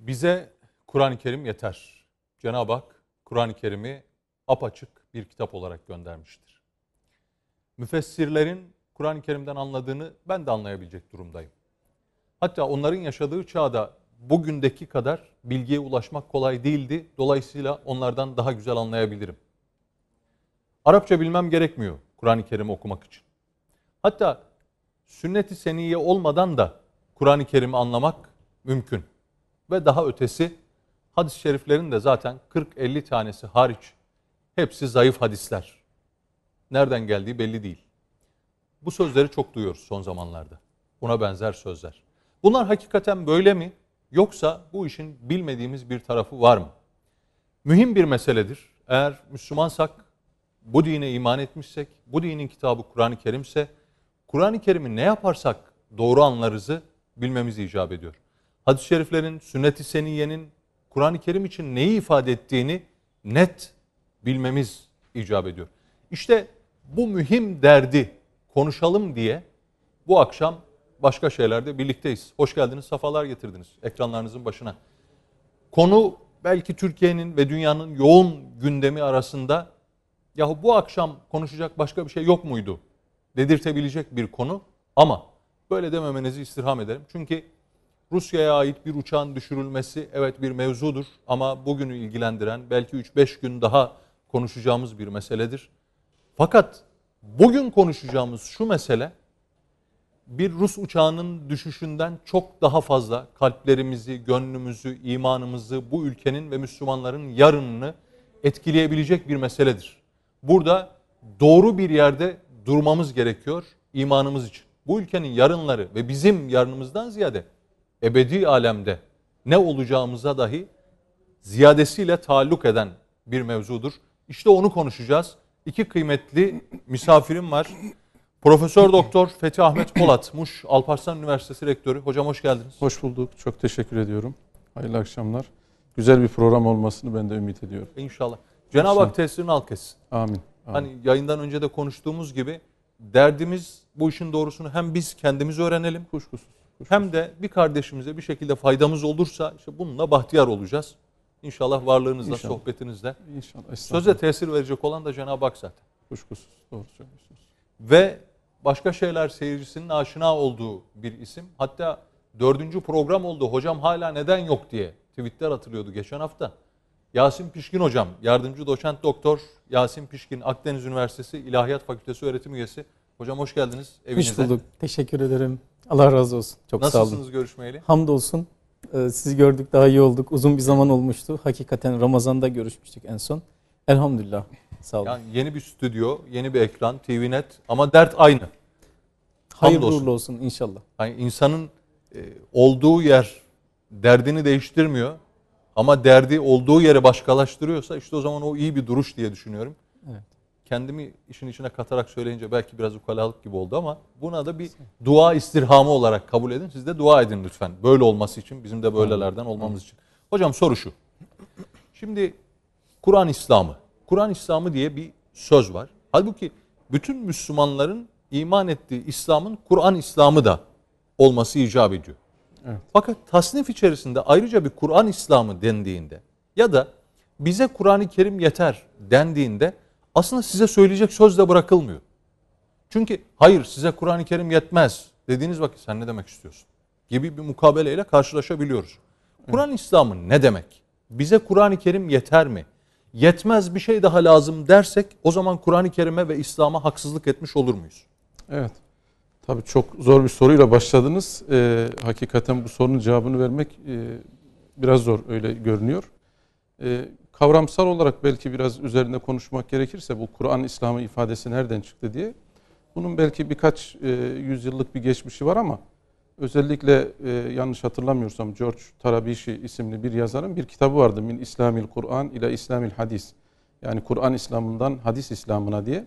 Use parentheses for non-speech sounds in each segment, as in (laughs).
Bize Kur'an-ı Kerim yeter. Cenab-ı Hak Kur'an-ı Kerim'i apaçık bir kitap olarak göndermiştir. Müfessirlerin Kur'an-ı Kerim'den anladığını ben de anlayabilecek durumdayım. Hatta onların yaşadığı çağda bugündeki kadar bilgiye ulaşmak kolay değildi. Dolayısıyla onlardan daha güzel anlayabilirim. Arapça bilmem gerekmiyor Kur'an-ı Kerim'i okumak için. Hatta sünnet-i seniye olmadan da Kur'an-ı Kerim'i anlamak mümkün ve daha ötesi hadis-i şeriflerin de zaten 40-50 tanesi hariç hepsi zayıf hadisler. Nereden geldiği belli değil. Bu sözleri çok duyuyoruz son zamanlarda. Buna benzer sözler. Bunlar hakikaten böyle mi? Yoksa bu işin bilmediğimiz bir tarafı var mı? Mühim bir meseledir. Eğer Müslümansak, bu dine iman etmişsek, bu dinin kitabı Kur'an-ı Kerim ise Kur'an-ı Kerim'i ne yaparsak doğru anlarızı bilmemiz icap ediyor hadis-i şeriflerin, sünnet-i seniyenin Kur'an-ı Kerim için neyi ifade ettiğini net bilmemiz icap ediyor. İşte bu mühim derdi konuşalım diye bu akşam başka şeylerde birlikteyiz. Hoş geldiniz, safalar getirdiniz ekranlarınızın başına. Konu belki Türkiye'nin ve dünyanın yoğun gündemi arasında yahu bu akşam konuşacak başka bir şey yok muydu dedirtebilecek bir konu ama böyle dememenizi istirham ederim. Çünkü Rusya'ya ait bir uçağın düşürülmesi evet bir mevzudur ama bugünü ilgilendiren belki 3-5 gün daha konuşacağımız bir meseledir. Fakat bugün konuşacağımız şu mesele bir Rus uçağının düşüşünden çok daha fazla kalplerimizi, gönlümüzü, imanımızı, bu ülkenin ve Müslümanların yarınını etkileyebilecek bir meseledir. Burada doğru bir yerde durmamız gerekiyor imanımız için. Bu ülkenin yarınları ve bizim yarınımızdan ziyade ebedi alemde ne olacağımıza dahi ziyadesiyle taalluk eden bir mevzudur. İşte onu konuşacağız. İki kıymetli misafirim var. Profesör Doktor Fethi Ahmet Polat, Muş Alparslan Üniversitesi Rektörü. Hocam hoş geldiniz. Hoş bulduk. Çok teşekkür ediyorum. Hayırlı akşamlar. Güzel bir program olmasını ben de ümit ediyorum. İnşallah. Cenab-ı Hak tesirini al kessin. Amin, amin. Hani yayından önce de konuştuğumuz gibi derdimiz bu işin doğrusunu hem biz kendimiz öğrenelim. Kuşkusuz hem de bir kardeşimize bir şekilde faydamız olursa işte bununla bahtiyar olacağız. İnşallah varlığınızla, İnşallah. sohbetinizle. İnşallah. Söze tesir verecek olan da Cenab-ı Hak zaten. Kuşkusuz. Doğru söylüyorsunuz. Ve başka şeyler seyircisinin aşina olduğu bir isim. Hatta dördüncü program oldu. Hocam hala neden yok diye tweetler atılıyordu geçen hafta. Yasin Pişkin hocam, yardımcı doçent doktor Yasin Pişkin, Akdeniz Üniversitesi İlahiyat Fakültesi öğretim üyesi. Hocam hoş geldiniz evinize. Hoş bulduk. Teşekkür ederim. Allah razı olsun. Çok Nasılsınız sağ olun. Nasılsınız görüşmeyeli? Hamdolsun. Ee, sizi gördük daha iyi olduk. Uzun bir zaman olmuştu. Hakikaten Ramazan'da görüşmüştük en son. Elhamdülillah. Sağ olun. Yani yeni bir stüdyo, yeni bir ekran, TVNet ama dert aynı. Hayırlı uğurlu olsun inşallah. Yani insanın e, olduğu yer derdini değiştirmiyor ama derdi olduğu yere başkalaştırıyorsa işte o zaman o iyi bir duruş diye düşünüyorum. Evet kendimi işin içine katarak söyleyince belki biraz ukalalık gibi oldu ama buna da bir dua istirhamı olarak kabul edin. Siz de dua edin lütfen. Böyle olması için, bizim de böylelerden olmamız için. Hocam soru şu. Şimdi Kur'an İslamı. Kur'an İslamı diye bir söz var. Halbuki bütün Müslümanların iman ettiği İslam'ın Kur'an İslamı da olması icap ediyor. Evet. Fakat tasnif içerisinde ayrıca bir Kur'an İslamı dendiğinde ya da bize Kur'an-ı Kerim yeter dendiğinde aslında size söyleyecek söz de bırakılmıyor. Çünkü hayır size Kur'an-ı Kerim yetmez dediğiniz vakit sen ne demek istiyorsun? Gibi bir mukabeleyle karşılaşabiliyoruz. Kur'an İslam'ı ne demek? Bize Kur'an-ı Kerim yeter mi? Yetmez bir şey daha lazım dersek o zaman Kur'an-ı Kerim'e ve İslam'a haksızlık etmiş olur muyuz? Evet. Tabii çok zor bir soruyla başladınız. Ee, hakikaten bu sorunun cevabını vermek e, biraz zor öyle görünüyor. Ee, kavramsal olarak belki biraz üzerinde konuşmak gerekirse bu Kur'an İslam'ı ifadesi nereden çıktı diye. Bunun belki birkaç e, yüzyıllık bir geçmişi var ama özellikle e, yanlış hatırlamıyorsam George Tarabishi isimli bir yazarın bir kitabı vardı. Min İslamil Kur'an ile İslamil Hadis. Yani Kur'an İslam'ından hadis İslam'ına diye.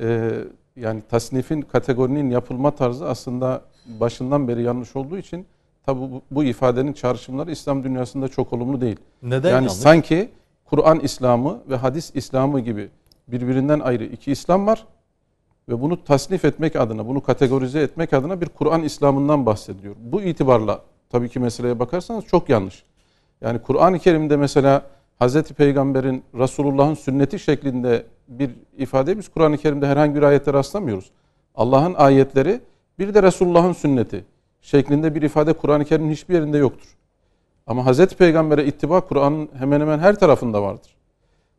E, yani tasnifin, kategorinin yapılma tarzı aslında başından beri yanlış olduğu için tabi bu, bu ifadenin çağrışımları İslam dünyasında çok olumlu değil. Neden yani yanlış? sanki Kur'an İslamı ve hadis İslamı gibi birbirinden ayrı iki İslam var. Ve bunu tasnif etmek adına, bunu kategorize etmek adına bir Kur'an İslam'ından bahsediyor. Bu itibarla tabii ki meseleye bakarsanız çok yanlış. Yani Kur'an-ı Kerim'de mesela Hz. Peygamber'in Resulullah'ın sünneti şeklinde bir ifade biz Kur'an-ı Kerim'de herhangi bir ayette rastlamıyoruz. Allah'ın ayetleri bir de Resulullah'ın sünneti şeklinde bir ifade Kur'an-ı Kerim'in hiçbir yerinde yoktur. Ama Hazreti Peygamber'e ittiba Kur'an'ın hemen hemen her tarafında vardır.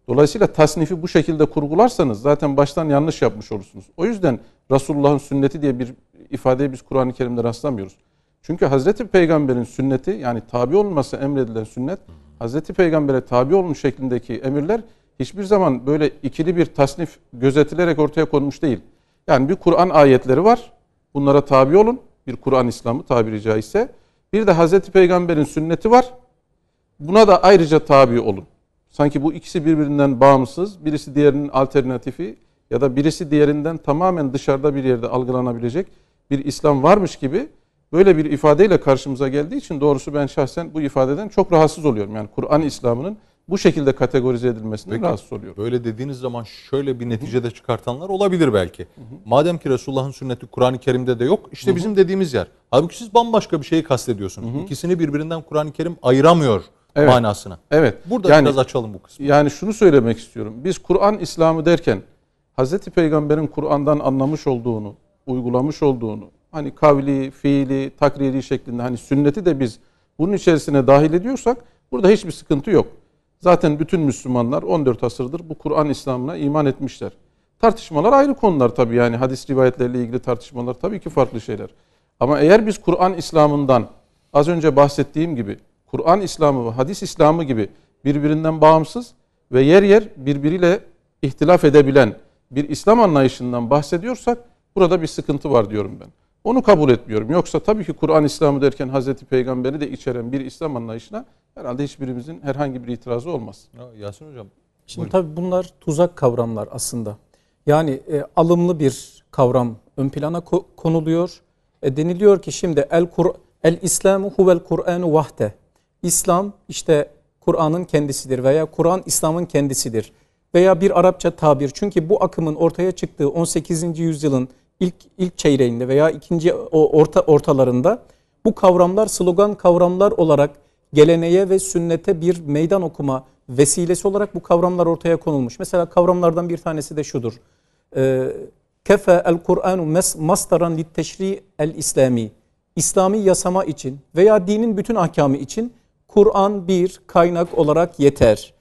Dolayısıyla tasnifi bu şekilde kurgularsanız zaten baştan yanlış yapmış olursunuz. O yüzden Resulullah'ın sünneti diye bir ifadeye biz Kur'an-ı Kerim'de rastlamıyoruz. Çünkü Hazreti Peygamber'in sünneti yani tabi olması emredilen sünnet Hazreti Peygamber'e tabi olmuş şeklindeki emirler hiçbir zaman böyle ikili bir tasnif gözetilerek ortaya konmuş değil. Yani bir Kur'an ayetleri var. Bunlara tabi olun. Bir Kur'an İslamı tabiri caizse. Bir de Hazreti Peygamber'in sünneti var. Buna da ayrıca tabi olun. Sanki bu ikisi birbirinden bağımsız, birisi diğerinin alternatifi ya da birisi diğerinden tamamen dışarıda bir yerde algılanabilecek bir İslam varmış gibi böyle bir ifadeyle karşımıza geldiği için doğrusu ben şahsen bu ifadeden çok rahatsız oluyorum. Yani Kur'an İslam'ının bu şekilde kategorize edilmesine Peki, rahatsız oluyorum. Böyle dediğiniz zaman şöyle bir neticede çıkartanlar olabilir belki. Hı hı. Madem ki Resulullah'ın sünneti Kur'an-ı Kerim'de de yok işte hı hı. bizim dediğimiz yer. Halbuki siz bambaşka bir şeyi kastediyorsunuz. Hı hı. İkisini birbirinden Kur'an-ı Kerim ayıramıyor evet. manasına. Evet. Burada yani, biraz açalım bu kısmı. Yani şunu söylemek istiyorum. Biz Kur'an İslam'ı derken Hz. Peygamber'in Kur'an'dan anlamış olduğunu, uygulamış olduğunu, hani kavli, fiili, takriri şeklinde hani sünneti de biz bunun içerisine dahil ediyorsak burada hiçbir sıkıntı yok. Zaten bütün Müslümanlar 14 asırdır bu Kur'an İslam'ına iman etmişler. Tartışmalar ayrı konular tabii yani hadis rivayetleriyle ilgili tartışmalar tabii ki farklı şeyler. Ama eğer biz Kur'an İslam'ından az önce bahsettiğim gibi Kur'an İslamı ve hadis İslamı gibi birbirinden bağımsız ve yer yer birbiriyle ihtilaf edebilen bir İslam anlayışından bahsediyorsak burada bir sıkıntı var diyorum ben. Onu kabul etmiyorum. Yoksa tabii ki Kur'an İslamı derken Hazreti Peygamber'i de içeren bir İslam anlayışına herhalde hiçbirimizin herhangi bir itirazı olmaz. Ya, Yasin Hocam. Şimdi tabii bunlar tuzak kavramlar aslında. Yani e, alımlı bir kavram ön plana ko- konuluyor. E, deniliyor ki şimdi el Kur el İslamu huvel Kur'anu vahde. İslam işte Kur'an'ın kendisidir veya Kur'an İslam'ın kendisidir veya bir Arapça tabir. Çünkü bu akımın ortaya çıktığı 18. yüzyılın ilk ilk çeyreğinde veya ikinci orta ortalarında bu kavramlar slogan kavramlar olarak geleneğe ve sünnete bir meydan okuma vesilesi olarak bu kavramlar ortaya konulmuş. Mesela kavramlardan bir tanesi de şudur. Ee, Kefe el Kur'anu mastaran lit teşri el İslami. İslami yasama için veya dinin bütün ahkamı için Kur'an bir kaynak olarak yeter.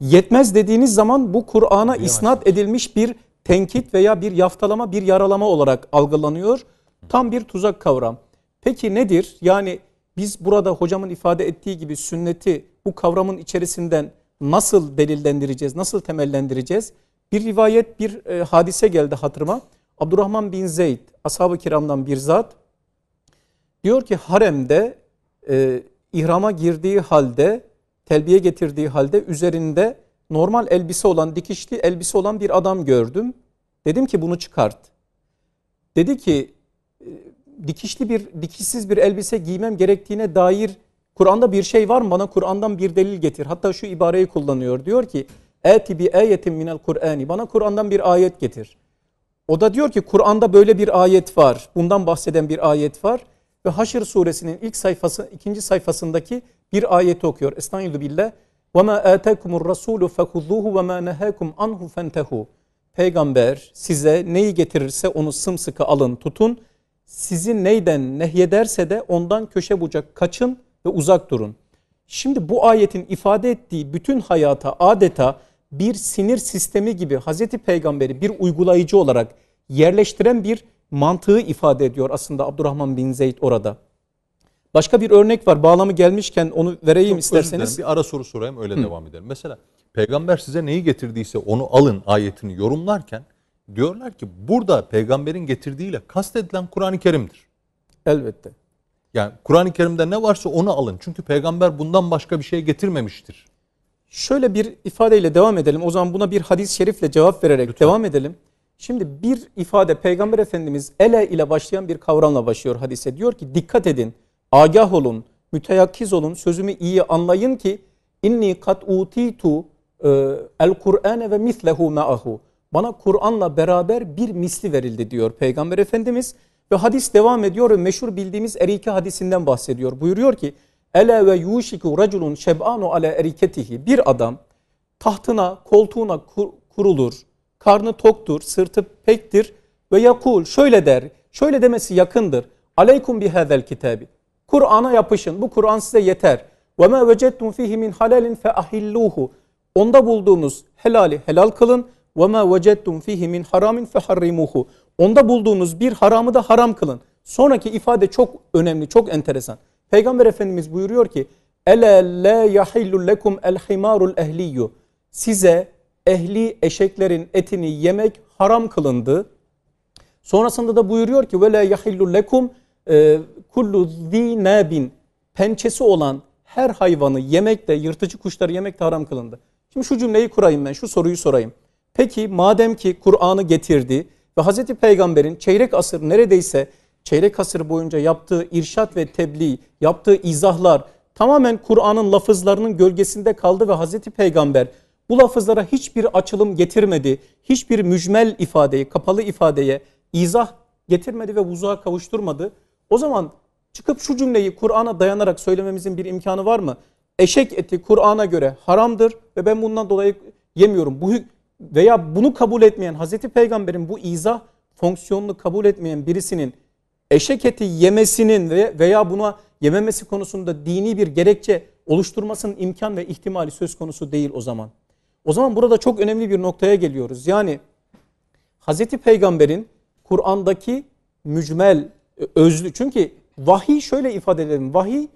Yetmez dediğiniz zaman bu Kur'an'a isnat edilmiş bir tenkit veya bir yaftalama, bir yaralama olarak algılanıyor. Tam bir tuzak kavram. Peki nedir? Yani biz burada hocamın ifade ettiği gibi sünneti bu kavramın içerisinden nasıl delillendireceğiz, nasıl temellendireceğiz? Bir rivayet, bir e, hadise geldi hatırıma. Abdurrahman bin Zeyd, ashab-ı kiramdan bir zat. Diyor ki haremde e, ihrama girdiği halde, telbiye getirdiği halde üzerinde normal elbise olan, dikişli elbise olan bir adam gördüm. Dedim ki bunu çıkart. Dedi ki dikişli bir dikişsiz bir elbise giymem gerektiğine dair Kur'an'da bir şey var mı? Bana Kur'an'dan bir delil getir. Hatta şu ibareyi kullanıyor. Diyor ki Eti bi ayetin minel Kur'ani. Bana Kur'an'dan bir ayet getir. O da diyor ki Kur'an'da böyle bir ayet var. Bundan bahseden bir ayet var. Ve Haşr suresinin ilk sayfası, ikinci sayfasındaki bir ayeti okuyor. Estaizu billah. وَمَا آتَكُمُ الرَّسُولُ فَكُذُّوهُ وَمَا نَهَاكُمْ عَنْهُ فَانْتَهُوا Peygamber size neyi getirirse onu sımsıkı alın, tutun sizi neyden nehyederse de ondan köşe bucak kaçın ve uzak durun. Şimdi bu ayetin ifade ettiği bütün hayata adeta bir sinir sistemi gibi Hazreti Peygamber'i bir uygulayıcı olarak yerleştiren bir mantığı ifade ediyor aslında Abdurrahman bin Zeyd orada. Başka bir örnek var. Bağlamı gelmişken onu vereyim Çok isterseniz. Bir ara soru sorayım öyle Hı. devam edelim. Mesela peygamber size neyi getirdiyse onu alın ayetini yorumlarken diyorlar ki burada peygamberin getirdiğiyle kastedilen Kur'an-ı Kerim'dir. Elbette. Yani Kur'an-ı Kerim'de ne varsa onu alın. Çünkü peygamber bundan başka bir şey getirmemiştir. Şöyle bir ifadeyle devam edelim. O zaman buna bir hadis-i şerifle cevap vererek Lütfen. devam edelim. Şimdi bir ifade Peygamber Efendimiz ele ile başlayan bir kavramla başlıyor hadise. Diyor ki dikkat edin, agah olun, müteyakkiz olun, sözümü iyi anlayın ki inni kat utitu e, el Kur'ane ve mislehu ma'ahu. Bana Kur'an'la beraber bir misli verildi diyor Peygamber Efendimiz. Ve hadis devam ediyor ve meşhur bildiğimiz Erike hadisinden bahsediyor. Buyuruyor ki Ele ve yuşiku raculun şeb'anu ale eriketihi. Bir adam tahtına, koltuğuna kurulur. Karnı toktur, sırtı pektir ve yakul şöyle der. Şöyle demesi yakındır. Aleykum hadel kitabi. Kur'an'a yapışın. Bu Kur'an size yeter. Ve ma vecettum fihi min halalin fe ahilluhu. Onda bulduğunuz helali helal kılın وَمَا وَجَدْتُمْ فِيهِ مِنْ حَرَامٍ فَحَرِّمُوهُ Onda bulduğunuz bir haramı da haram kılın. Sonraki ifade çok önemli, çok enteresan. Peygamber Efendimiz buyuruyor ki اَلَا لَا يَحِلُّ لَكُمْ الْحِمَارُ الْاَهْلِيُّ Size ehli eşeklerin etini yemek haram kılındı. Sonrasında da buyuruyor ki وَلَا يَحِلُّ لَكُمْ kullu zi nabin pençesi olan her hayvanı yemek de yırtıcı kuşları yemek de haram kılındı. Şimdi şu cümleyi kurayım ben şu soruyu sorayım. Peki madem ki Kur'an'ı getirdi ve Hazreti Peygamber'in çeyrek asır neredeyse çeyrek asır boyunca yaptığı irşat ve tebliğ, yaptığı izahlar tamamen Kur'an'ın lafızlarının gölgesinde kaldı ve Hazreti Peygamber bu lafızlara hiçbir açılım getirmedi. Hiçbir mücmel ifadeyi, kapalı ifadeye izah getirmedi ve vuzuğa kavuşturmadı. O zaman çıkıp şu cümleyi Kur'an'a dayanarak söylememizin bir imkanı var mı? Eşek eti Kur'an'a göre haramdır ve ben bundan dolayı yemiyorum. Bu veya bunu kabul etmeyen Hazreti Peygamber'in bu izah fonksiyonunu kabul etmeyen birisinin eşek eti yemesinin veya buna yememesi konusunda dini bir gerekçe oluşturmasının imkan ve ihtimali söz konusu değil o zaman. O zaman burada çok önemli bir noktaya geliyoruz. Yani Hazreti Peygamber'in Kur'an'daki mücmel e, özlü çünkü vahiy şöyle ifade edelim. Vahiy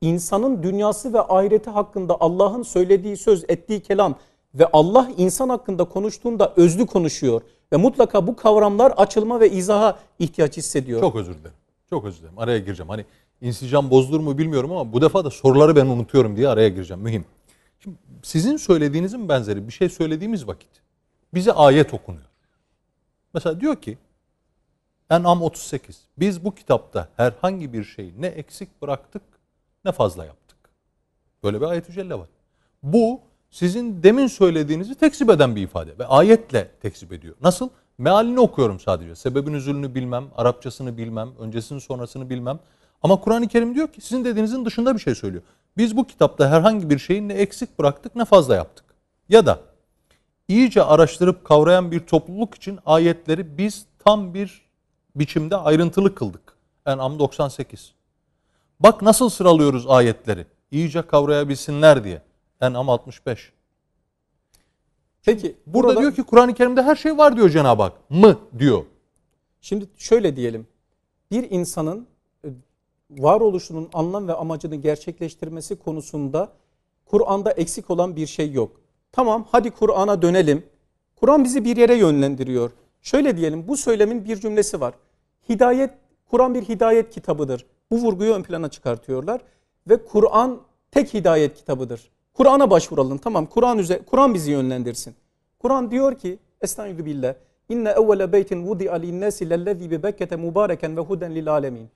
insanın dünyası ve ahireti hakkında Allah'ın söylediği söz, ettiği kelam ve Allah insan hakkında konuştuğunda özlü konuşuyor. Ve mutlaka bu kavramlar açılma ve izaha ihtiyaç hissediyor. Çok özür dilerim. Çok özür dilerim. Araya gireceğim. Hani insicam bozulur mu bilmiyorum ama bu defa da soruları ben unutuyorum diye araya gireceğim. Mühim. Şimdi sizin söylediğinizin benzeri bir şey söylediğimiz vakit bize ayet okunuyor. Mesela diyor ki En'am 38. Biz bu kitapta herhangi bir şey ne eksik bıraktık ne fazla yaptık. Böyle bir ayet-i celle var. Bu sizin demin söylediğinizi tekzip eden bir ifade ve ayetle tekzip ediyor. Nasıl? Mealini okuyorum sadece. Sebebin üzülünü bilmem, Arapçasını bilmem, öncesini sonrasını bilmem. Ama Kur'an-ı Kerim diyor ki sizin dediğinizin dışında bir şey söylüyor. Biz bu kitapta herhangi bir şeyin ne eksik bıraktık ne fazla yaptık. Ya da iyice araştırıp kavrayan bir topluluk için ayetleri biz tam bir biçimde ayrıntılı kıldık. En'am 98. Bak nasıl sıralıyoruz ayetleri. İyice kavrayabilsinler diye. En'am 65. Peki burada, burada diyor ki Kur'an-ı Kerim'de her şey var diyor Cenab-ı Hak. Mı diyor. Şimdi şöyle diyelim. Bir insanın e, varoluşunun anlam ve amacını gerçekleştirmesi konusunda Kur'an'da eksik olan bir şey yok. Tamam hadi Kur'an'a dönelim. Kur'an bizi bir yere yönlendiriyor. Şöyle diyelim bu söylemin bir cümlesi var. Hidayet Kur'an bir hidayet kitabıdır. Bu vurguyu ön plana çıkartıyorlar ve Kur'an tek hidayet kitabıdır. Kur'an'a başvuralım. Tamam Kur'an üze Kur'an bizi yönlendirsin. Kur'an diyor ki Estaizu billah. İnne evvele beytin vudi'a linnâsi lellezî bi Bekke'te mübareken ve huden lil alemin.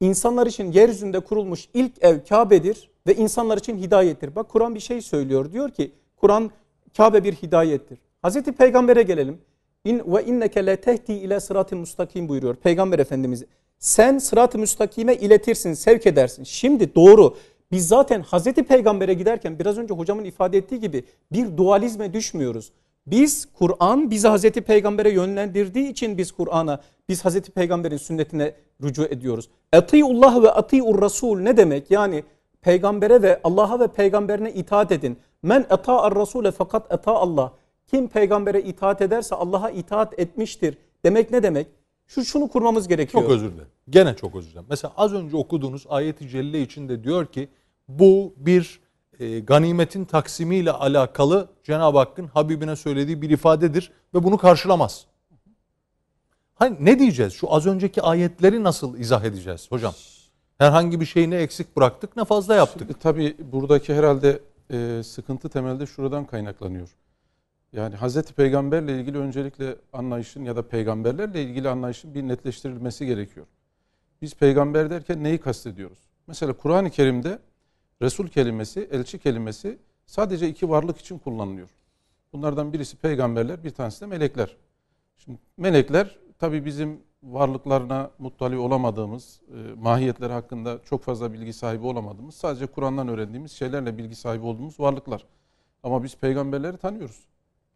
İnsanlar için yeryüzünde kurulmuş ilk ev Kabe'dir ve insanlar için hidayettir. Bak Kur'an bir şey söylüyor. Diyor ki Kur'an Kabe bir hidayettir. Hazreti Peygamber'e gelelim. İn ve inneke le tehti ile sırat-ı müstakim buyuruyor Peygamber Efendimiz. Sen sırat-ı müstakime iletirsin, sevk edersin. Şimdi doğru. Biz zaten Hazreti Peygamber'e giderken biraz önce hocamın ifade ettiği gibi bir dualizme düşmüyoruz. Biz Kur'an bizi Hazreti Peygamber'e yönlendirdiği için biz Kur'an'a, biz Hazreti Peygamber'in sünnetine rücu ediyoruz. Atiullah ve atiur Rasul ne demek? Yani peygambere ve Allah'a ve peygamberine itaat edin. Men ata'ar rasule fakat ata Allah. Kim peygambere itaat ederse Allah'a itaat etmiştir. Demek ne demek? Şu şunu kurmamız gerekiyor. Çok özür dilerim. Gene çok özür dilerim. Mesela az önce okuduğunuz ayeti celle içinde diyor ki bu bir e, ganimetin taksimiyle alakalı Cenab-ı Hakk'ın Habibine söylediği bir ifadedir ve bunu karşılamaz. Hani ne diyeceğiz? Şu az önceki ayetleri nasıl izah edeceğiz hocam? Herhangi bir şeyini eksik bıraktık ne fazla yaptık. Şimdi, tabii buradaki herhalde e, sıkıntı temelde şuradan kaynaklanıyor. Yani Hazreti Peygamberle ilgili öncelikle anlayışın ya da peygamberlerle ilgili anlayışın bir netleştirilmesi gerekiyor. Biz peygamber derken neyi kastediyoruz? Mesela Kur'an-ı Kerim'de Resul kelimesi, elçi kelimesi sadece iki varlık için kullanılıyor. Bunlardan birisi peygamberler, bir tanesi de melekler. Şimdi melekler tabii bizim varlıklarına muttali olamadığımız, e, mahiyetleri hakkında çok fazla bilgi sahibi olamadığımız, sadece Kur'an'dan öğrendiğimiz şeylerle bilgi sahibi olduğumuz varlıklar. Ama biz peygamberleri tanıyoruz.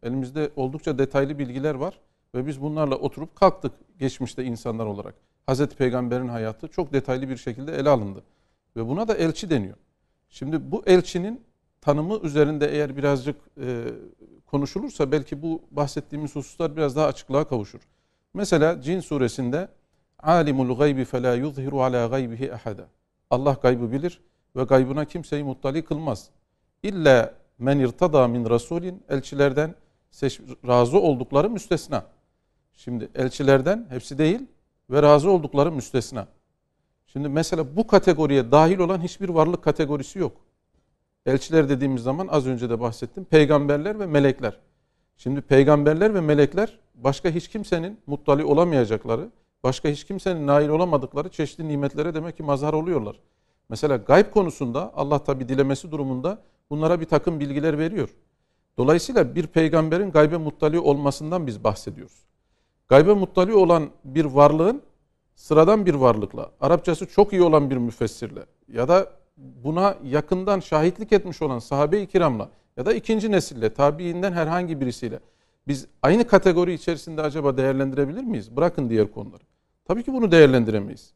Elimizde oldukça detaylı bilgiler var ve biz bunlarla oturup kalktık geçmişte insanlar olarak. Hazreti Peygamber'in hayatı çok detaylı bir şekilde ele alındı. Ve buna da elçi deniyor. Şimdi bu elçinin tanımı üzerinde eğer birazcık e, konuşulursa belki bu bahsettiğimiz hususlar biraz daha açıklığa kavuşur. Mesela Cin suresinde alimul gaybi fe la yuzhiru ala gaybihi ahada. Allah gaybı bilir ve gaybına kimseyi muttali kılmaz. İlla men irtada min rasulin elçilerden seç, razı oldukları müstesna. Şimdi elçilerden hepsi değil ve razı oldukları müstesna. Şimdi mesela bu kategoriye dahil olan hiçbir varlık kategorisi yok. Elçiler dediğimiz zaman az önce de bahsettim. Peygamberler ve melekler. Şimdi peygamberler ve melekler başka hiç kimsenin muttali olamayacakları, başka hiç kimsenin nail olamadıkları çeşitli nimetlere demek ki mazhar oluyorlar. Mesela gayb konusunda Allah tabi dilemesi durumunda bunlara bir takım bilgiler veriyor. Dolayısıyla bir peygamberin gaybe muttali olmasından biz bahsediyoruz. Gaybe muttali olan bir varlığın sıradan bir varlıkla, Arapçası çok iyi olan bir müfessirle ya da buna yakından şahitlik etmiş olan sahabe-i kiramla ya da ikinci nesille, tabiinden herhangi birisiyle biz aynı kategori içerisinde acaba değerlendirebilir miyiz? Bırakın diğer konuları. Tabii ki bunu değerlendiremeyiz.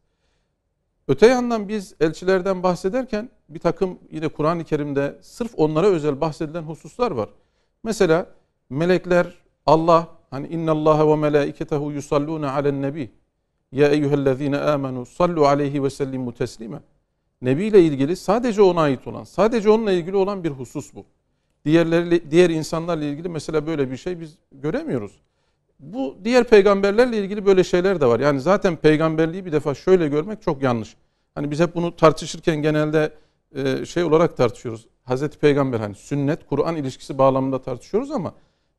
Öte yandan biz elçilerden bahsederken bir takım yine Kur'an-ı Kerim'de sırf onlara özel bahsedilen hususlar var. Mesela melekler Allah hani inna Allah ve melaiketehu yusalluna alen nebi. Ya eyyühellezine amenu sallu aleyhi ve sellimu teslime. Nebi ile ilgili sadece ona ait olan, sadece onunla ilgili olan bir husus bu. Diğerleriyle, diğer insanlarla ilgili mesela böyle bir şey biz göremiyoruz. Bu diğer peygamberlerle ilgili böyle şeyler de var. Yani zaten peygamberliği bir defa şöyle görmek çok yanlış. Hani biz hep bunu tartışırken genelde e, şey olarak tartışıyoruz. Hazreti Peygamber hani sünnet Kur'an ilişkisi bağlamında tartışıyoruz ama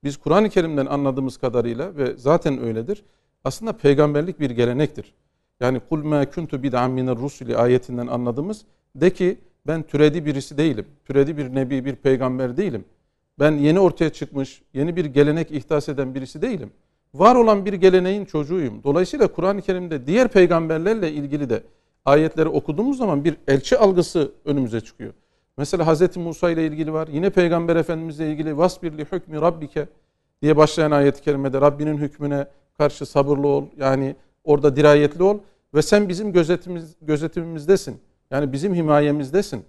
biz Kur'an-ı Kerim'den anladığımız kadarıyla ve zaten öyledir. Aslında peygamberlik bir gelenektir. Yani kul ma kuntu bid'an miner rusuli ayetinden anladığımız de ki ben türedi birisi değilim. Türedi bir nebi, bir peygamber değilim. Ben yeni ortaya çıkmış, yeni bir gelenek ihdas eden birisi değilim. Var olan bir geleneğin çocuğuyum. Dolayısıyla Kur'an-ı Kerim'de diğer peygamberlerle ilgili de ayetleri okuduğumuz zaman bir elçi algısı önümüze çıkıyor. Mesela Hz. Musa ile ilgili var. Yine Peygamber Efendimizle ilgili vasbirli hükmü rabbike diye başlayan ayet-i kerimede Rabbinin hükmüne karşı sabırlı ol. Yani orada dirayetli ol ve sen bizim gözetimiz, gözetimimizdesin. Yani bizim himayemizdesin.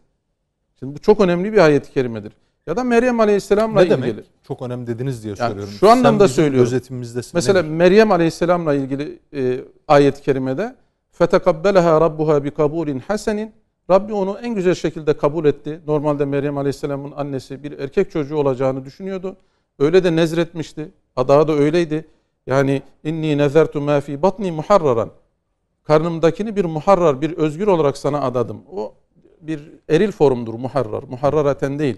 Şimdi bu çok önemli bir ayet-i kerimedir. Ya da Meryem Aleyhisselam'la ilgili. Ne demek? Çok önemli dediniz diye yani soruyorum. Şu anlamda Sen söylüyorum. Gözetimimizdesin. Mesela demek. Meryem Aleyhisselam'la ilgili e, ayet-i kerimede فَتَقَبَّلَهَا رَبُّهَا بِقَبُولٍ حَسَنٍ Rabbi onu en güzel şekilde kabul etti. Normalde Meryem Aleyhisselam'ın annesi bir erkek çocuğu olacağını düşünüyordu. Öyle de nezretmişti. Adağı da öyleydi. Yani inni nezertu ma fi batni muharraran. Karnımdakini bir muharrar, bir özgür olarak sana adadım. O bir eril formdur muharrar. eten değil.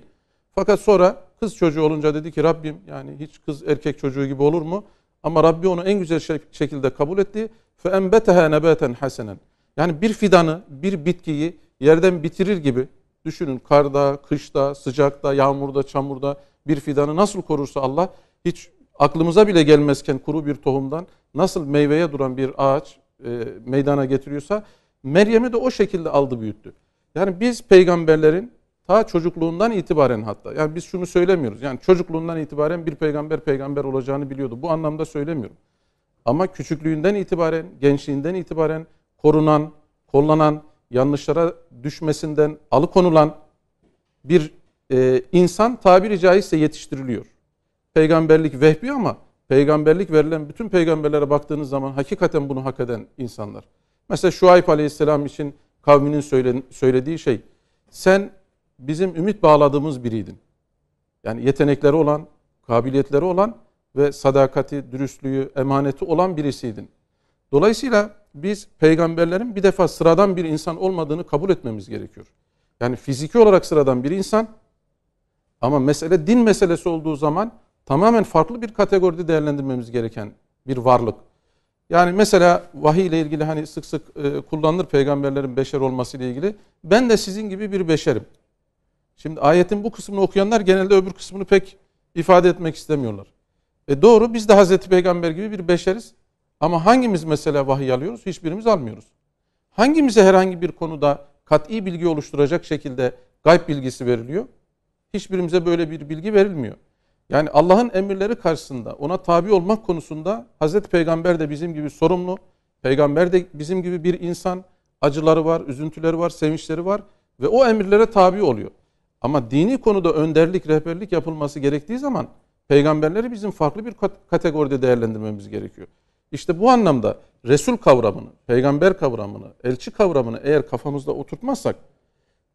Fakat sonra kız çocuğu olunca dedi ki Rabbim yani hiç kız erkek çocuğu gibi olur mu? Ama Rabbi onu en güzel şekilde kabul etti. فَاَنْبَتَهَا nebeten hasenen. Yani bir fidanı, bir bitkiyi yerden bitirir gibi düşünün karda, kışta, sıcakta, yağmurda, çamurda bir fidanı nasıl korursa Allah hiç aklımıza bile gelmezken kuru bir tohumdan nasıl meyveye duran bir ağaç e, meydana getiriyorsa Meryem'i de o şekilde aldı büyüttü. Yani biz peygamberlerin ta çocukluğundan itibaren hatta yani biz şunu söylemiyoruz. Yani çocukluğundan itibaren bir peygamber peygamber olacağını biliyordu. Bu anlamda söylemiyorum. Ama küçüklüğünden itibaren, gençliğinden itibaren korunan, kollanan, yanlışlara düşmesinden alıkonulan bir e, insan tabiri caizse yetiştiriliyor. Peygamberlik vehbi ama peygamberlik verilen bütün peygamberlere baktığınız zaman hakikaten bunu hak eden insanlar. Mesela Şuayb Aleyhisselam için kavminin söylediği şey, sen bizim ümit bağladığımız biriydin. Yani yetenekleri olan, kabiliyetleri olan ve sadakati, dürüstlüğü, emaneti olan birisiydin. Dolayısıyla biz peygamberlerin bir defa sıradan bir insan olmadığını kabul etmemiz gerekiyor. Yani fiziki olarak sıradan bir insan ama mesele din meselesi olduğu zaman tamamen farklı bir kategoride değerlendirmemiz gereken bir varlık. Yani mesela vahiy ile ilgili hani sık sık e, kullanılır peygamberlerin beşer olması ile ilgili. Ben de sizin gibi bir beşerim. Şimdi ayetin bu kısmını okuyanlar genelde öbür kısmını pek ifade etmek istemiyorlar. E doğru biz de Hazreti Peygamber gibi bir beşeriz. Ama hangimiz mesela vahiy alıyoruz? Hiçbirimiz almıyoruz. Hangimize herhangi bir konuda kat'i bilgi oluşturacak şekilde gayb bilgisi veriliyor? Hiçbirimize böyle bir bilgi verilmiyor. Yani Allah'ın emirleri karşısında ona tabi olmak konusunda Hazreti Peygamber de bizim gibi sorumlu. Peygamber de bizim gibi bir insan. Acıları var, üzüntüleri var, sevinçleri var ve o emirlere tabi oluyor. Ama dini konuda önderlik, rehberlik yapılması gerektiği zaman peygamberleri bizim farklı bir kategoride değerlendirmemiz gerekiyor. İşte bu anlamda Resul kavramını, peygamber kavramını, elçi kavramını eğer kafamızda oturtmazsak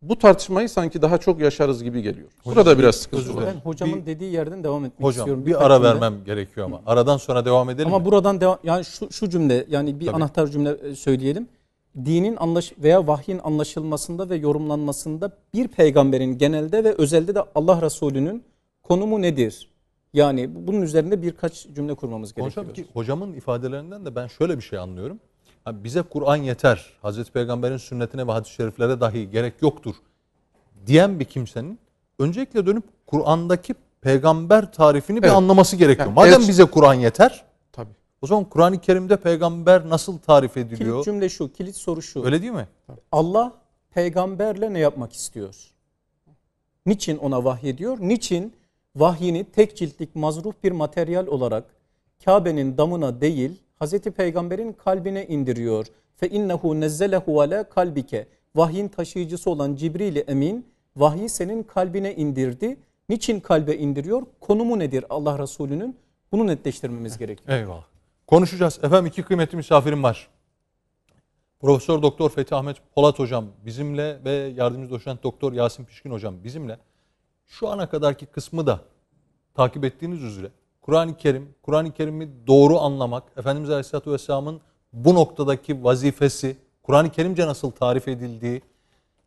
bu tartışmayı sanki daha çok yaşarız gibi geliyor. Hocam, Burada biraz sıkıntı var. Ben hocamın bir, dediği yerden devam etmek hocam, istiyorum. Bir, bir ara vermem gerekiyor ama. Aradan sonra devam edelim Ama mi? buradan devam yani şu, şu cümle yani bir Tabii. anahtar cümle e, söyleyelim. Dinin anlaş veya vahyin anlaşılmasında ve yorumlanmasında bir peygamberin genelde ve özelde de Allah Resulü'nün konumu nedir? Yani bunun üzerinde birkaç cümle kurmamız gerekiyor. Hocam ki hocamın ifadelerinden de ben şöyle bir şey anlıyorum. bize Kur'an yeter. Hazreti Peygamber'in sünnetine ve hadis-i şeriflere dahi gerek yoktur diyen bir kimsenin öncelikle dönüp Kur'an'daki peygamber tarifini evet. bir anlaması gerekiyor. Yani, Madem evet. bize Kur'an yeter. Tabii. O zaman Kur'an-ı Kerim'de peygamber nasıl tarif ediliyor? Kilit cümle şu, kilit soru şu. Öyle değil mi? Allah peygamberle ne yapmak istiyor? Niçin ona vahyediyor? Niçin vahyini tek ciltlik mazruf bir materyal olarak Kabe'nin damına değil Hz. Peygamber'in kalbine indiriyor. Fe innehu nezzelehu ala kalbike. Vahyin taşıyıcısı olan Cibril Emin vahyi senin kalbine indirdi. Niçin kalbe indiriyor? Konumu nedir Allah Resulü'nün? Bunu netleştirmemiz eh, gerekiyor. Eyvallah. Konuşacağız. Efendim iki kıymetli misafirim var. Profesör Doktor Fethi Ahmet Polat hocam bizimle ve yardımcı doçent Doktor Yasin Pişkin hocam bizimle şu ana kadarki kısmı da takip ettiğiniz üzere Kur'an-ı Kerim, Kur'an-ı Kerim'i doğru anlamak, Efendimiz Aleyhisselatü Vesselam'ın bu noktadaki vazifesi, Kur'an-ı Kerimce nasıl tarif edildiği,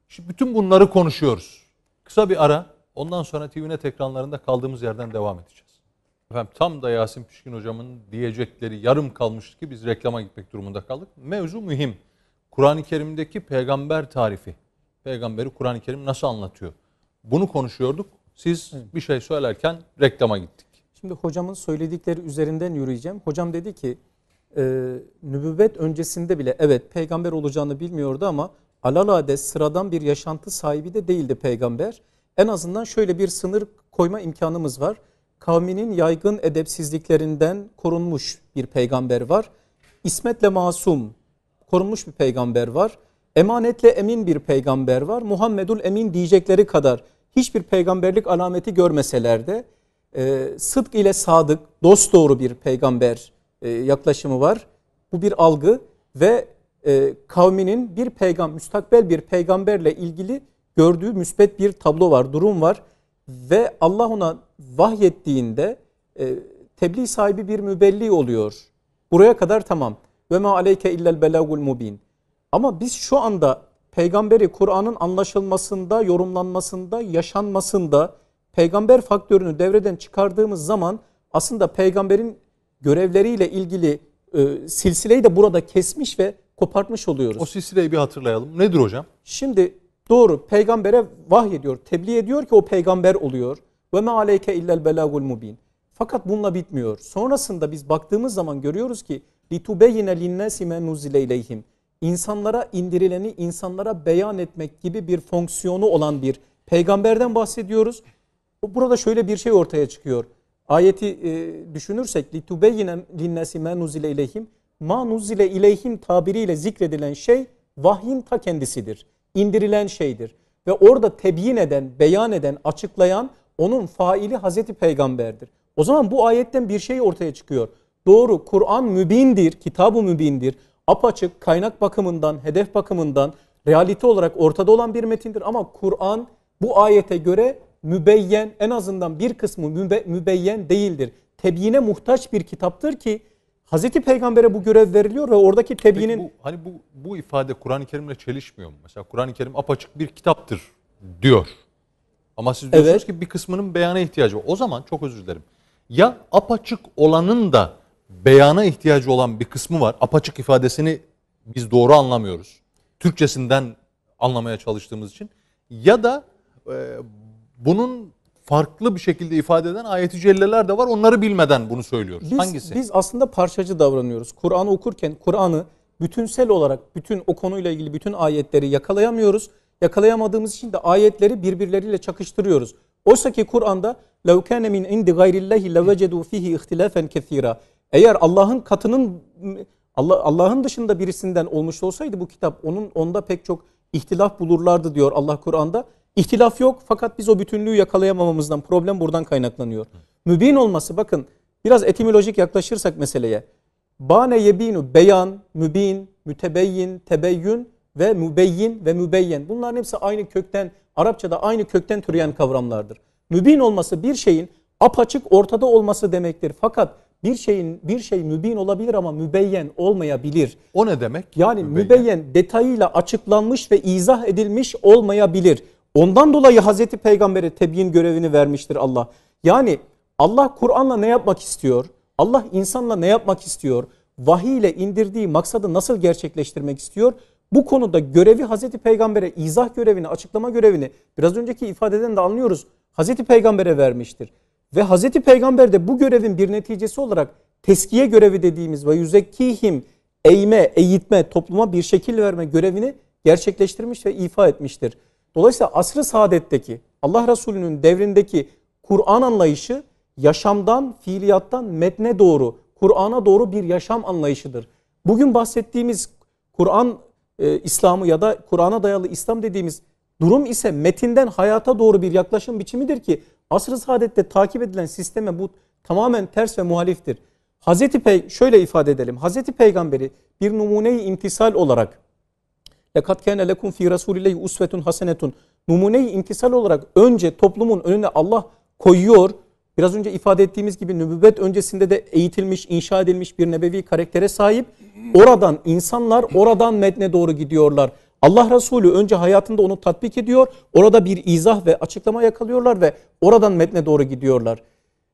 şimdi bütün bunları konuşuyoruz. Kısa bir ara, ondan sonra TVNet ekranlarında kaldığımız yerden devam edeceğiz. Efendim tam da Yasin Pişkin hocamın diyecekleri yarım kalmıştı ki biz reklama gitmek durumunda kaldık. Mevzu mühim. Kur'an-ı Kerim'deki peygamber tarifi. Peygamberi Kur'an-ı Kerim nasıl anlatıyor? Bunu konuşuyorduk. Siz evet. bir şey söylerken reklama gittik. Şimdi hocamın söyledikleri üzerinden yürüyeceğim. Hocam dedi ki e, nübüvvet öncesinde bile evet peygamber olacağını bilmiyordu ama alalade sıradan bir yaşantı sahibi de değildi peygamber. En azından şöyle bir sınır koyma imkanımız var. Kavminin yaygın edepsizliklerinden korunmuş bir peygamber var. İsmetle masum korunmuş bir peygamber var. Emanetle emin bir peygamber var. Muhammedul Emin diyecekleri kadar hiçbir peygamberlik alameti görmeseler de e, sıdk ile sadık, dost doğru bir peygamber e, yaklaşımı var. Bu bir algı ve e, kavminin bir peygam, müstakbel bir peygamberle ilgili gördüğü müsbet bir tablo var, durum var. Ve Allah ona vahyettiğinde e, tebliğ sahibi bir mübelli oluyor. Buraya kadar tamam. Ve ma aleyke illel belagul mubin. Ama biz şu anda peygamberi Kur'an'ın anlaşılmasında, yorumlanmasında, yaşanmasında peygamber faktörünü devreden çıkardığımız zaman aslında peygamberin görevleriyle ilgili e, silsileyi de burada kesmiş ve kopartmış oluyoruz. O silsileyi bir hatırlayalım. Nedir hocam? Şimdi doğru peygambere vahyediyor, tebliğ ediyor ki o peygamber oluyor. Ve me aleyke illel belagul mubin. Fakat bununla bitmiyor. Sonrasında biz baktığımız zaman görüyoruz ki litubeyine linnesi men nuzile ileyhim insanlara indirileni insanlara beyan etmek gibi bir fonksiyonu olan bir peygamberden bahsediyoruz. Burada şöyle bir şey ortaya çıkıyor. Ayeti e, düşünürsek litubeyine linnesi menuzile ileyhim manuzile ileyhim tabiriyle zikredilen şey vahyin ta kendisidir. İndirilen şeydir. Ve orada tebyin eden, beyan eden, açıklayan onun faili Hazreti Peygamber'dir. O zaman bu ayetten bir şey ortaya çıkıyor. Doğru Kur'an mübindir, kitab-ı mübindir apaçık kaynak bakımından, hedef bakımından realite olarak ortada olan bir metindir. Ama Kur'an bu ayete göre mübeyyen en azından bir kısmı mübe, mübeyyen değildir. Tebyine muhtaç bir kitaptır ki Hazreti Peygamber'e bu görev veriliyor ve oradaki tebyinin... Bu, hani bu, bu ifade Kur'an-ı Kerim'le çelişmiyor mu? Mesela Kur'an-ı Kerim apaçık bir kitaptır diyor. Ama siz diyorsunuz evet. ki bir kısmının beyana ihtiyacı var. O zaman çok özür dilerim. Ya apaçık olanın da beyana ihtiyacı olan bir kısmı var. Apaçık ifadesini biz doğru anlamıyoruz. Türkçesinden anlamaya çalıştığımız için. Ya da e, bunun farklı bir şekilde ifade eden ayet-i celleler de var. Onları bilmeden bunu söylüyoruz. Biz, Hangisi? Biz aslında parçacı davranıyoruz. Kur'an'ı okurken Kur'an'ı bütünsel olarak bütün o konuyla ilgili bütün ayetleri yakalayamıyoruz. Yakalayamadığımız için de ayetleri birbirleriyle çakıştırıyoruz. Oysa ki Kur'an'da لَوْ كَانَ مِنْ عِنْدِ غَيْرِ اللّٰهِ لَوَجَدُوا ف۪يهِ اِخْتِلَافًا كَثِيرًا eğer Allah'ın katının Allah'ın dışında birisinden olmuş olsaydı bu kitap onun onda pek çok ihtilaf bulurlardı diyor Allah Kur'an'da. İhtilaf yok fakat biz o bütünlüğü yakalayamamamızdan problem buradan kaynaklanıyor. Mübin olması bakın biraz etimolojik yaklaşırsak meseleye. Bane yebinu beyan, mübin, mütebeyyin, tebeyyün ve mübeyyin ve mübeyyen. Bunların hepsi aynı kökten, Arapçada aynı kökten türeyen kavramlardır. Mübin olması bir şeyin apaçık ortada olması demektir. Fakat bir şeyin bir şey mübin olabilir ama mübeyyen olmayabilir. O ne demek? Yani mübeyyen, mübeyyen detayıyla açıklanmış ve izah edilmiş olmayabilir. Ondan dolayı Hazreti Peygamber'e tebyin görevini vermiştir Allah. Yani Allah Kur'an'la ne yapmak istiyor? Allah insanla ne yapmak istiyor? Vahiy ile indirdiği maksadı nasıl gerçekleştirmek istiyor? Bu konuda görevi Hazreti Peygamber'e izah görevini, açıklama görevini biraz önceki ifadeden de anlıyoruz. Hazreti Peygamber'e vermiştir. Ve Hazreti Peygamber de bu görevin bir neticesi olarak teskiye görevi dediğimiz ve yüzekkihim eğme, eğitme, topluma bir şekil verme görevini gerçekleştirmiş ve ifa etmiştir. Dolayısıyla asr-ı saadetteki Allah Resulü'nün devrindeki Kur'an anlayışı yaşamdan, fiiliyattan metne doğru, Kur'an'a doğru bir yaşam anlayışıdır. Bugün bahsettiğimiz Kur'an e, İslamı ya da Kur'an'a dayalı İslam dediğimiz durum ise metinden hayata doğru bir yaklaşım biçimidir ki Asr-ı saadette takip edilen sisteme bu tamamen ters ve muhaliftir. Hazreti Pey şöyle ifade edelim. Hazreti Peygamberi bir numuneyi imtisal olarak lekat kene lekum fi rasulillahi usvetun hasenetun numuneyi imtisal olarak önce toplumun önüne Allah koyuyor. Biraz önce ifade ettiğimiz gibi nübüvvet öncesinde de eğitilmiş, inşa edilmiş bir nebevi karaktere sahip. Oradan insanlar oradan metne doğru gidiyorlar. Allah Resulü önce hayatında onu tatbik ediyor. Orada bir izah ve açıklama yakalıyorlar ve oradan metne doğru gidiyorlar.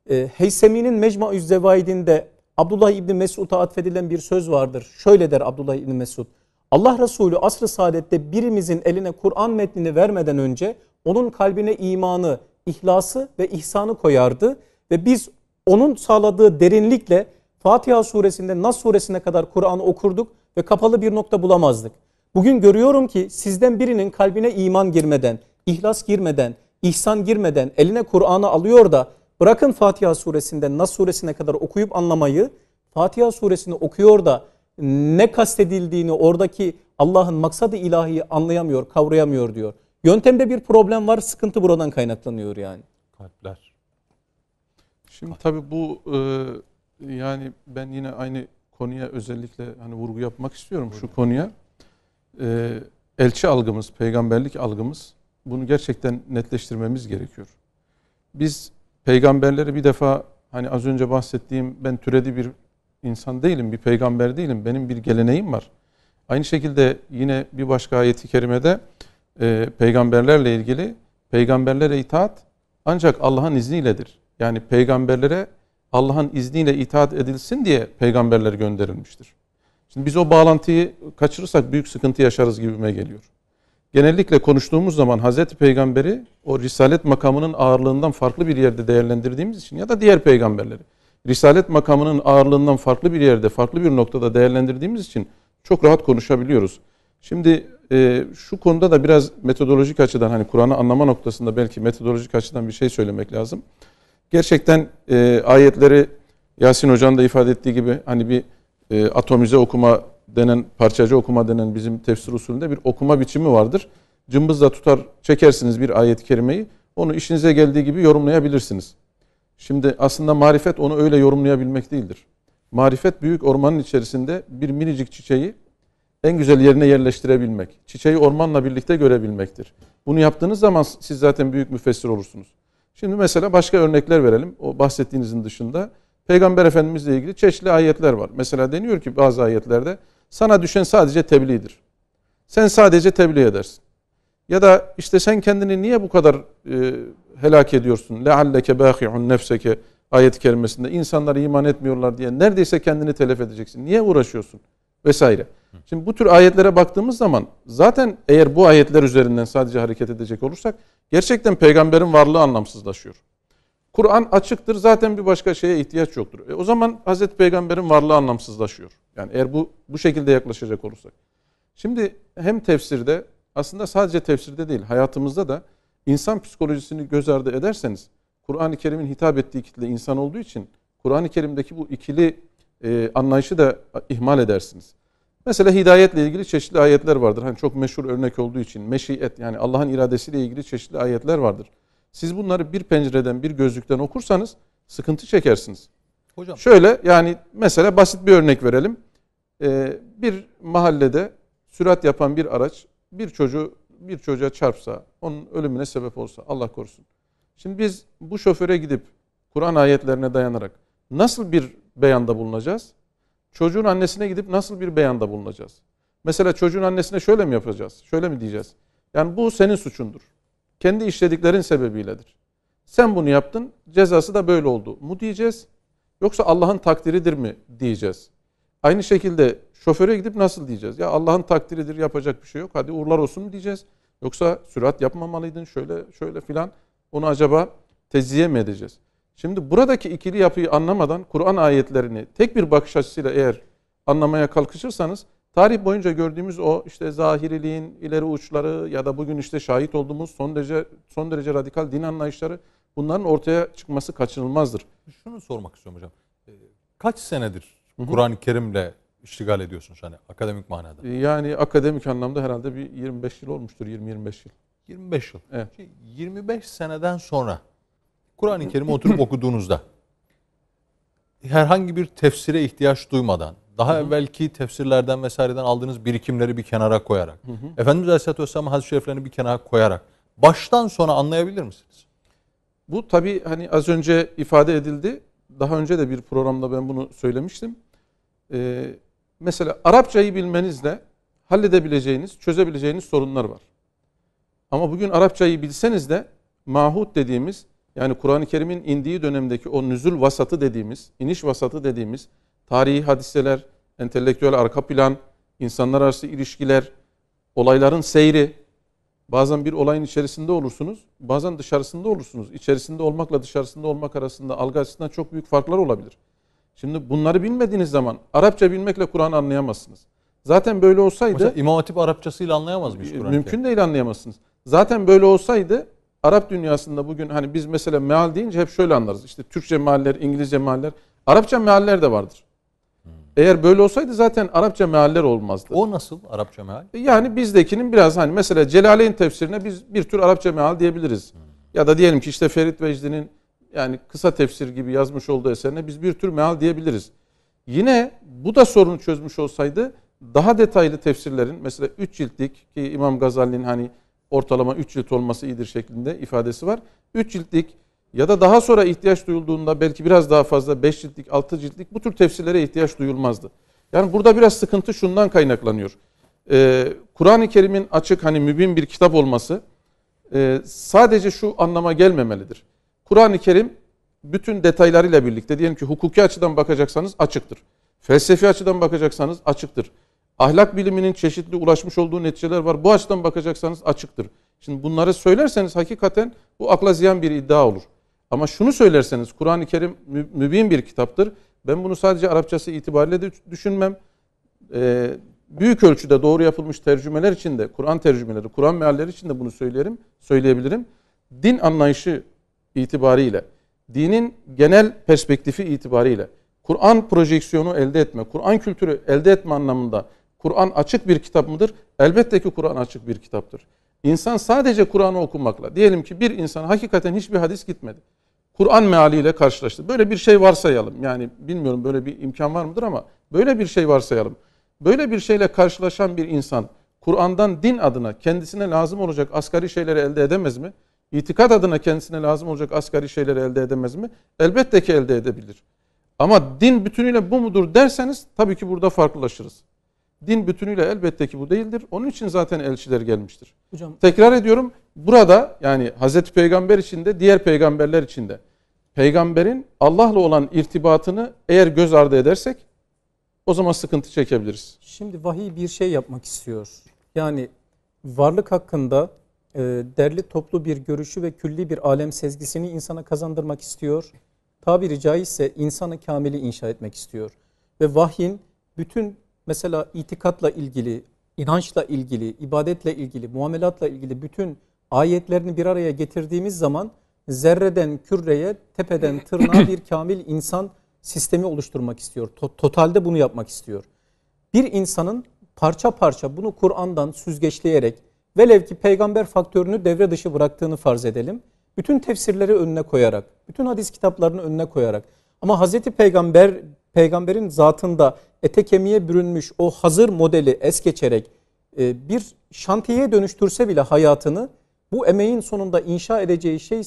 E, Heysemi'nin Mecmu'ü Zevaidinde Abdullah İbni Mesud'a atfedilen bir söz vardır. Şöyle der Abdullah İbni Mesud. Allah Resulü asr-ı saadette birimizin eline Kur'an metnini vermeden önce onun kalbine imanı, ihlası ve ihsanı koyardı ve biz onun sağladığı derinlikle Fatiha suresinde Nas suresine kadar Kur'an'ı okurduk ve kapalı bir nokta bulamazdık. Bugün görüyorum ki sizden birinin kalbine iman girmeden, ihlas girmeden, ihsan girmeden eline Kur'an'ı alıyor da bırakın Fatiha suresinden Nas suresine kadar okuyup anlamayı Fatiha suresini okuyor da ne kastedildiğini oradaki Allah'ın maksadı ilahiyi anlayamıyor, kavrayamıyor diyor. Yöntemde bir problem var, sıkıntı buradan kaynaklanıyor yani. Kalpler. Şimdi tabii bu e, yani ben yine aynı konuya özellikle hani vurgu yapmak istiyorum şu konuya e, elçi algımız, peygamberlik algımız bunu gerçekten netleştirmemiz gerekiyor. Biz peygamberleri bir defa hani az önce bahsettiğim ben türedi bir insan değilim, bir peygamber değilim. Benim bir geleneğim var. Aynı şekilde yine bir başka ayeti kerimede e, peygamberlerle ilgili peygamberlere itaat ancak Allah'ın izniyledir. Yani peygamberlere Allah'ın izniyle itaat edilsin diye peygamberler gönderilmiştir. Şimdi biz o bağlantıyı kaçırırsak büyük sıkıntı yaşarız gibime geliyor. Genellikle konuştuğumuz zaman Hazreti Peygamber'i o risalet makamının ağırlığından farklı bir yerde değerlendirdiğimiz için ya da diğer peygamberleri risalet makamının ağırlığından farklı bir yerde, farklı bir noktada değerlendirdiğimiz için çok rahat konuşabiliyoruz. Şimdi e, şu konuda da biraz metodolojik açıdan hani Kur'an'ı anlama noktasında belki metodolojik açıdan bir şey söylemek lazım. Gerçekten e, ayetleri Yasin Hoca'nın da ifade ettiği gibi hani bir e, atomize okuma denen, parçacı okuma denen bizim tefsir usulünde bir okuma biçimi vardır. Cımbızla tutar çekersiniz bir ayet-i kerimeyi. Onu işinize geldiği gibi yorumlayabilirsiniz. Şimdi aslında marifet onu öyle yorumlayabilmek değildir. Marifet büyük ormanın içerisinde bir minicik çiçeği en güzel yerine yerleştirebilmek. Çiçeği ormanla birlikte görebilmektir. Bunu yaptığınız zaman siz zaten büyük müfessir olursunuz. Şimdi mesela başka örnekler verelim. O bahsettiğinizin dışında. Peygamber Efendimizle ilgili çeşitli ayetler var. Mesela deniyor ki bazı ayetlerde sana düşen sadece tebliğdir. Sen sadece tebliğ edersin. Ya da işte sen kendini niye bu kadar e, helak ediyorsun? لَعَلَّكَ بَاخِعُنْ nefseke ayet-i kerimesinde insanlar iman etmiyorlar diye neredeyse kendini telef edeceksin. Niye uğraşıyorsun? Vesaire. Şimdi bu tür ayetlere baktığımız zaman zaten eğer bu ayetler üzerinden sadece hareket edecek olursak gerçekten peygamberin varlığı anlamsızlaşıyor. Kur'an açıktır. Zaten bir başka şeye ihtiyaç yoktur. E o zaman Hazreti Peygamber'in varlığı anlamsızlaşıyor. Yani eğer bu bu şekilde yaklaşacak olursak. Şimdi hem tefsirde aslında sadece tefsirde değil hayatımızda da insan psikolojisini göz ardı ederseniz Kur'an-ı Kerim'in hitap ettiği kitle insan olduğu için Kur'an-ı Kerim'deki bu ikili e, anlayışı da ihmal edersiniz. Mesela hidayetle ilgili çeşitli ayetler vardır. Hani çok meşhur örnek olduğu için meşiyet yani Allah'ın iradesiyle ilgili çeşitli ayetler vardır. Siz bunları bir pencereden, bir gözlükten okursanız sıkıntı çekersiniz. Hocam. Şöyle yani mesela basit bir örnek verelim. Ee, bir mahallede sürat yapan bir araç bir çocuğu bir çocuğa çarpsa, onun ölümüne sebep olsa Allah korusun. Şimdi biz bu şoföre gidip Kur'an ayetlerine dayanarak nasıl bir beyanda bulunacağız? Çocuğun annesine gidip nasıl bir beyanda bulunacağız? Mesela çocuğun annesine şöyle mi yapacağız? Şöyle mi diyeceğiz? Yani bu senin suçundur kendi işlediklerin sebebiyledir. Sen bunu yaptın, cezası da böyle oldu mu diyeceğiz? Yoksa Allah'ın takdiridir mi diyeceğiz? Aynı şekilde şoföre gidip nasıl diyeceğiz? Ya Allah'ın takdiridir, yapacak bir şey yok. Hadi uğurlar olsun mu diyeceğiz? Yoksa sürat yapmamalıydın, şöyle şöyle filan. Onu acaba tezziye mi edeceğiz? Şimdi buradaki ikili yapıyı anlamadan Kur'an ayetlerini tek bir bakış açısıyla eğer anlamaya kalkışırsanız Tarih boyunca gördüğümüz o işte zahiriliğin ileri uçları ya da bugün işte şahit olduğumuz son derece son derece radikal din anlayışları bunların ortaya çıkması kaçınılmazdır. Şunu sormak istiyorum hocam. Ee, kaç senedir Kur'an-ı Kerim'le iştigal ediyorsunuz hani akademik manada? Ee, yani akademik anlamda herhalde bir 25 yıl olmuştur 20-25 yıl. 25 yıl. Evet. 25 seneden sonra Kur'an-ı Kerim'i oturup (clears throat) okuduğunuzda herhangi bir tefsire ihtiyaç duymadan daha hı hı. evvelki tefsirlerden vesaireden aldığınız birikimleri bir kenara koyarak, hı hı. Efendimiz Aleyhisselatü Vesselam'ın hadis-i şeriflerini bir kenara koyarak baştan sona anlayabilir misiniz? Bu tabi hani az önce ifade edildi. Daha önce de bir programda ben bunu söylemiştim. Ee, mesela Arapçayı bilmenizle halledebileceğiniz, çözebileceğiniz sorunlar var. Ama bugün Arapçayı bilseniz de mahut dediğimiz yani Kur'an-ı Kerim'in indiği dönemdeki o nüzul vasatı dediğimiz, iniş vasatı dediğimiz tarihi hadiseler, entelektüel arka plan, insanlar arası ilişkiler, olayların seyri. Bazen bir olayın içerisinde olursunuz, bazen dışarısında olursunuz. İçerisinde olmakla dışarısında olmak arasında algı açısından çok büyük farklar olabilir. Şimdi bunları bilmediğiniz zaman Arapça bilmekle Kur'an anlayamazsınız. Zaten böyle olsaydı... Mesela İmam Hatip Arapçasıyla anlayamazmış e, Kur'an. Mümkün değil anlayamazsınız. Zaten böyle olsaydı Arap dünyasında bugün hani biz mesela meal deyince hep şöyle anlarız. İşte Türkçe mealler, İngilizce mealler, Arapça mealler de vardır. Eğer böyle olsaydı zaten Arapça mealler olmazdı. O nasıl Arapça meal? E, yani bizdekinin biraz hani mesela Celaleyn tefsirine biz bir tür Arapça meal diyebiliriz. Ya da diyelim ki işte Ferit Vecdi'nin yani kısa tefsir gibi yazmış olduğu eserine biz bir tür meal diyebiliriz. Yine bu da sorunu çözmüş olsaydı daha detaylı tefsirlerin mesela 3 ciltlik ki İmam Gazali'nin hani ortalama 3 cilt olması iyidir şeklinde ifadesi var. 3 ciltlik ya da daha sonra ihtiyaç duyulduğunda belki biraz daha fazla 5 ciltlik, 6 ciltlik bu tür tefsirlere ihtiyaç duyulmazdı. Yani burada biraz sıkıntı şundan kaynaklanıyor. Ee, Kur'an-ı Kerim'in açık hani mübin bir kitap olması e, sadece şu anlama gelmemelidir. Kur'an-ı Kerim bütün detaylarıyla birlikte diyelim ki hukuki açıdan bakacaksanız açıktır. Felsefi açıdan bakacaksanız açıktır. Ahlak biliminin çeşitli ulaşmış olduğu neticeler var. Bu açıdan bakacaksanız açıktır. Şimdi bunları söylerseniz hakikaten bu akla ziyan bir iddia olur. Ama şunu söylerseniz Kur'an-ı Kerim mübin bir kitaptır. Ben bunu sadece Arapçası itibariyle de düşünmem. Ee, büyük ölçüde doğru yapılmış tercümeler için de Kur'an tercümeleri, Kur'an mealleri için de bunu söylerim, söyleyebilirim. Din anlayışı itibariyle, dinin genel perspektifi itibariyle Kur'an projeksiyonu elde etme, Kur'an kültürü elde etme anlamında Kur'an açık bir kitap mıdır? Elbette ki Kur'an açık bir kitaptır. İnsan sadece Kur'an'ı okumakla, diyelim ki bir insan hakikaten hiçbir hadis gitmedi. Kur'an mealiyle karşılaştı. Böyle bir şey varsayalım. Yani bilmiyorum böyle bir imkan var mıdır ama böyle bir şey varsayalım. Böyle bir şeyle karşılaşan bir insan Kur'an'dan din adına kendisine lazım olacak asgari şeyleri elde edemez mi? İtikat adına kendisine lazım olacak asgari şeyleri elde edemez mi? Elbette ki elde edebilir. Ama din bütünüyle bu mudur derseniz tabii ki burada farklılaşırız. Din bütünüyle elbette ki bu değildir. Onun için zaten elçiler gelmiştir. Hocam. Tekrar ediyorum. Burada yani Hazreti Peygamber için de diğer peygamberler için de peygamberin Allah'la olan irtibatını eğer göz ardı edersek o zaman sıkıntı çekebiliriz. Şimdi vahiy bir şey yapmak istiyor. Yani varlık hakkında e, derli toplu bir görüşü ve külli bir alem sezgisini insana kazandırmak istiyor. Tabiri caizse insanı kamili inşa etmek istiyor. Ve vahyin bütün mesela itikatla ilgili, inançla ilgili, ibadetle ilgili, muamelatla ilgili bütün ayetlerini bir araya getirdiğimiz zaman zerreden küreye, tepeden tırnağa bir (coughs) kamil insan sistemi oluşturmak istiyor. totalde bunu yapmak istiyor. Bir insanın parça parça bunu Kur'an'dan süzgeçleyerek velev ki peygamber faktörünü devre dışı bıraktığını farz edelim. Bütün tefsirleri önüne koyarak, bütün hadis kitaplarını önüne koyarak ama Hazreti Peygamber peygamberin zatında ete kemiğe bürünmüş o hazır modeli es geçerek e, bir şantiyeye dönüştürse bile hayatını bu emeğin sonunda inşa edeceği şey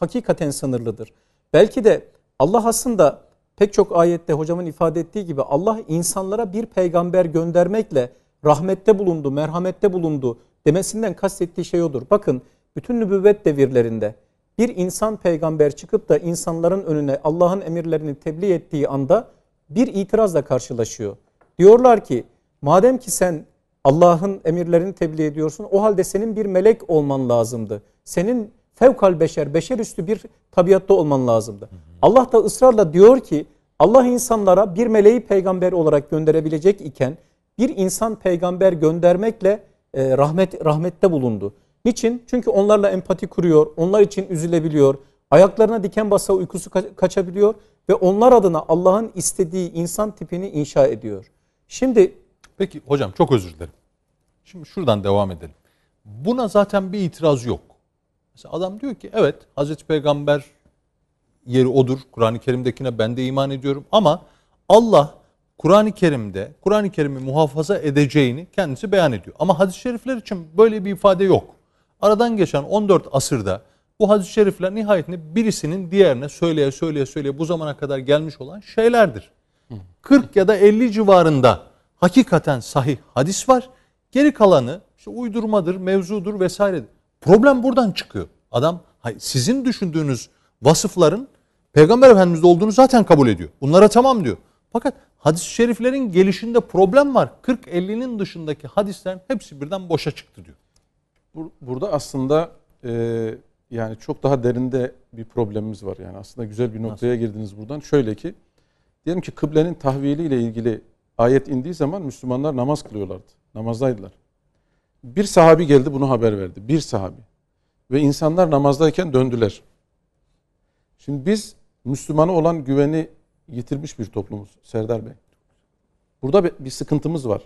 hakikaten sınırlıdır. Belki de Allah aslında pek çok ayette hocamın ifade ettiği gibi Allah insanlara bir peygamber göndermekle rahmette bulundu, merhamette bulundu demesinden kastettiği şey odur. Bakın bütün nübüvvet devirlerinde bir insan peygamber çıkıp da insanların önüne Allah'ın emirlerini tebliğ ettiği anda bir itirazla karşılaşıyor. Diyorlar ki madem ki sen Allah'ın emirlerini tebliğ ediyorsun o halde senin bir melek olman lazımdı. Senin fevkal beşer, beşer üstü bir tabiatta olman lazımdı. Allah da ısrarla diyor ki Allah insanlara bir meleği peygamber olarak gönderebilecek iken bir insan peygamber göndermekle e, rahmet rahmette bulundu. Niçin? Çünkü onlarla empati kuruyor, onlar için üzülebiliyor, Ayaklarına diken basa uykusu kaçabiliyor ve onlar adına Allah'ın istediği insan tipini inşa ediyor. Şimdi Peki hocam çok özür dilerim. Şimdi şuradan devam edelim. Buna zaten bir itiraz yok. Mesela adam diyor ki evet Hazreti Peygamber yeri odur. Kur'an-ı Kerim'dekine ben de iman ediyorum ama Allah Kur'an-ı Kerim'de Kur'an-ı Kerim'i muhafaza edeceğini kendisi beyan ediyor. Ama hadis-i şerifler için böyle bir ifade yok. Aradan geçen 14 asırda bu hadis-i şerifler nihayetinde birisinin diğerine söyleye söyleye söyleye bu zamana kadar gelmiş olan şeylerdir. 40 ya da 50 civarında hakikaten sahih hadis var. Geri kalanı işte uydurmadır, mevzudur vesaire. Problem buradan çıkıyor. Adam sizin düşündüğünüz vasıfların Peygamber Efendimiz'de olduğunu zaten kabul ediyor. Bunlara tamam diyor. Fakat hadis-i şeriflerin gelişinde problem var. 40-50'nin dışındaki hadislerin hepsi birden boşa çıktı diyor. Burada aslında yani çok daha derinde bir problemimiz var. Yani aslında güzel bir noktaya Nasıl? girdiniz buradan. Şöyle ki diyelim ki kıblenin tahviliyle ilgili ayet indiği zaman Müslümanlar namaz kılıyorlardı. Namazdaydılar. Bir sahabi geldi bunu haber verdi. Bir sahabi. Ve insanlar namazdayken döndüler. Şimdi biz Müslümana olan güveni yitirmiş bir toplumuz Serdar Bey. Burada bir sıkıntımız var.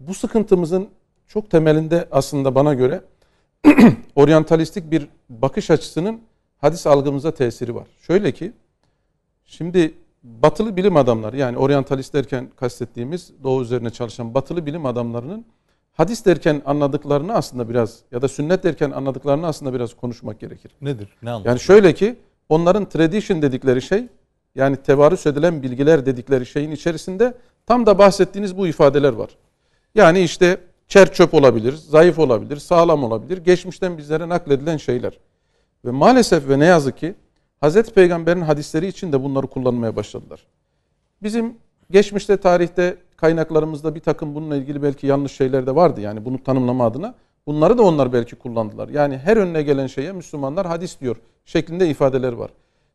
Bu sıkıntımızın çok temelinde aslında bana göre (clears throat) oryantalistik bir bakış açısının hadis algımıza tesiri var. Şöyle ki şimdi batılı bilim adamları yani oryantalist derken kastettiğimiz doğu üzerine çalışan batılı bilim adamlarının hadis derken anladıklarını aslında biraz ya da sünnet derken anladıklarını aslında biraz konuşmak gerekir. Nedir? Ne anlatıyor? Yani şöyle ki onların tradition dedikleri şey yani tevarüs edilen bilgiler dedikleri şeyin içerisinde tam da bahsettiğiniz bu ifadeler var. Yani işte çerçöp olabilir, zayıf olabilir, sağlam olabilir. Geçmişten bizlere nakledilen şeyler. Ve maalesef ve ne yazık ki Hazreti Peygamber'in hadisleri için de bunları kullanmaya başladılar. Bizim geçmişte tarihte kaynaklarımızda bir takım bununla ilgili belki yanlış şeyler de vardı. Yani bunu tanımlama adına. Bunları da onlar belki kullandılar. Yani her önüne gelen şeye Müslümanlar hadis diyor şeklinde ifadeler var.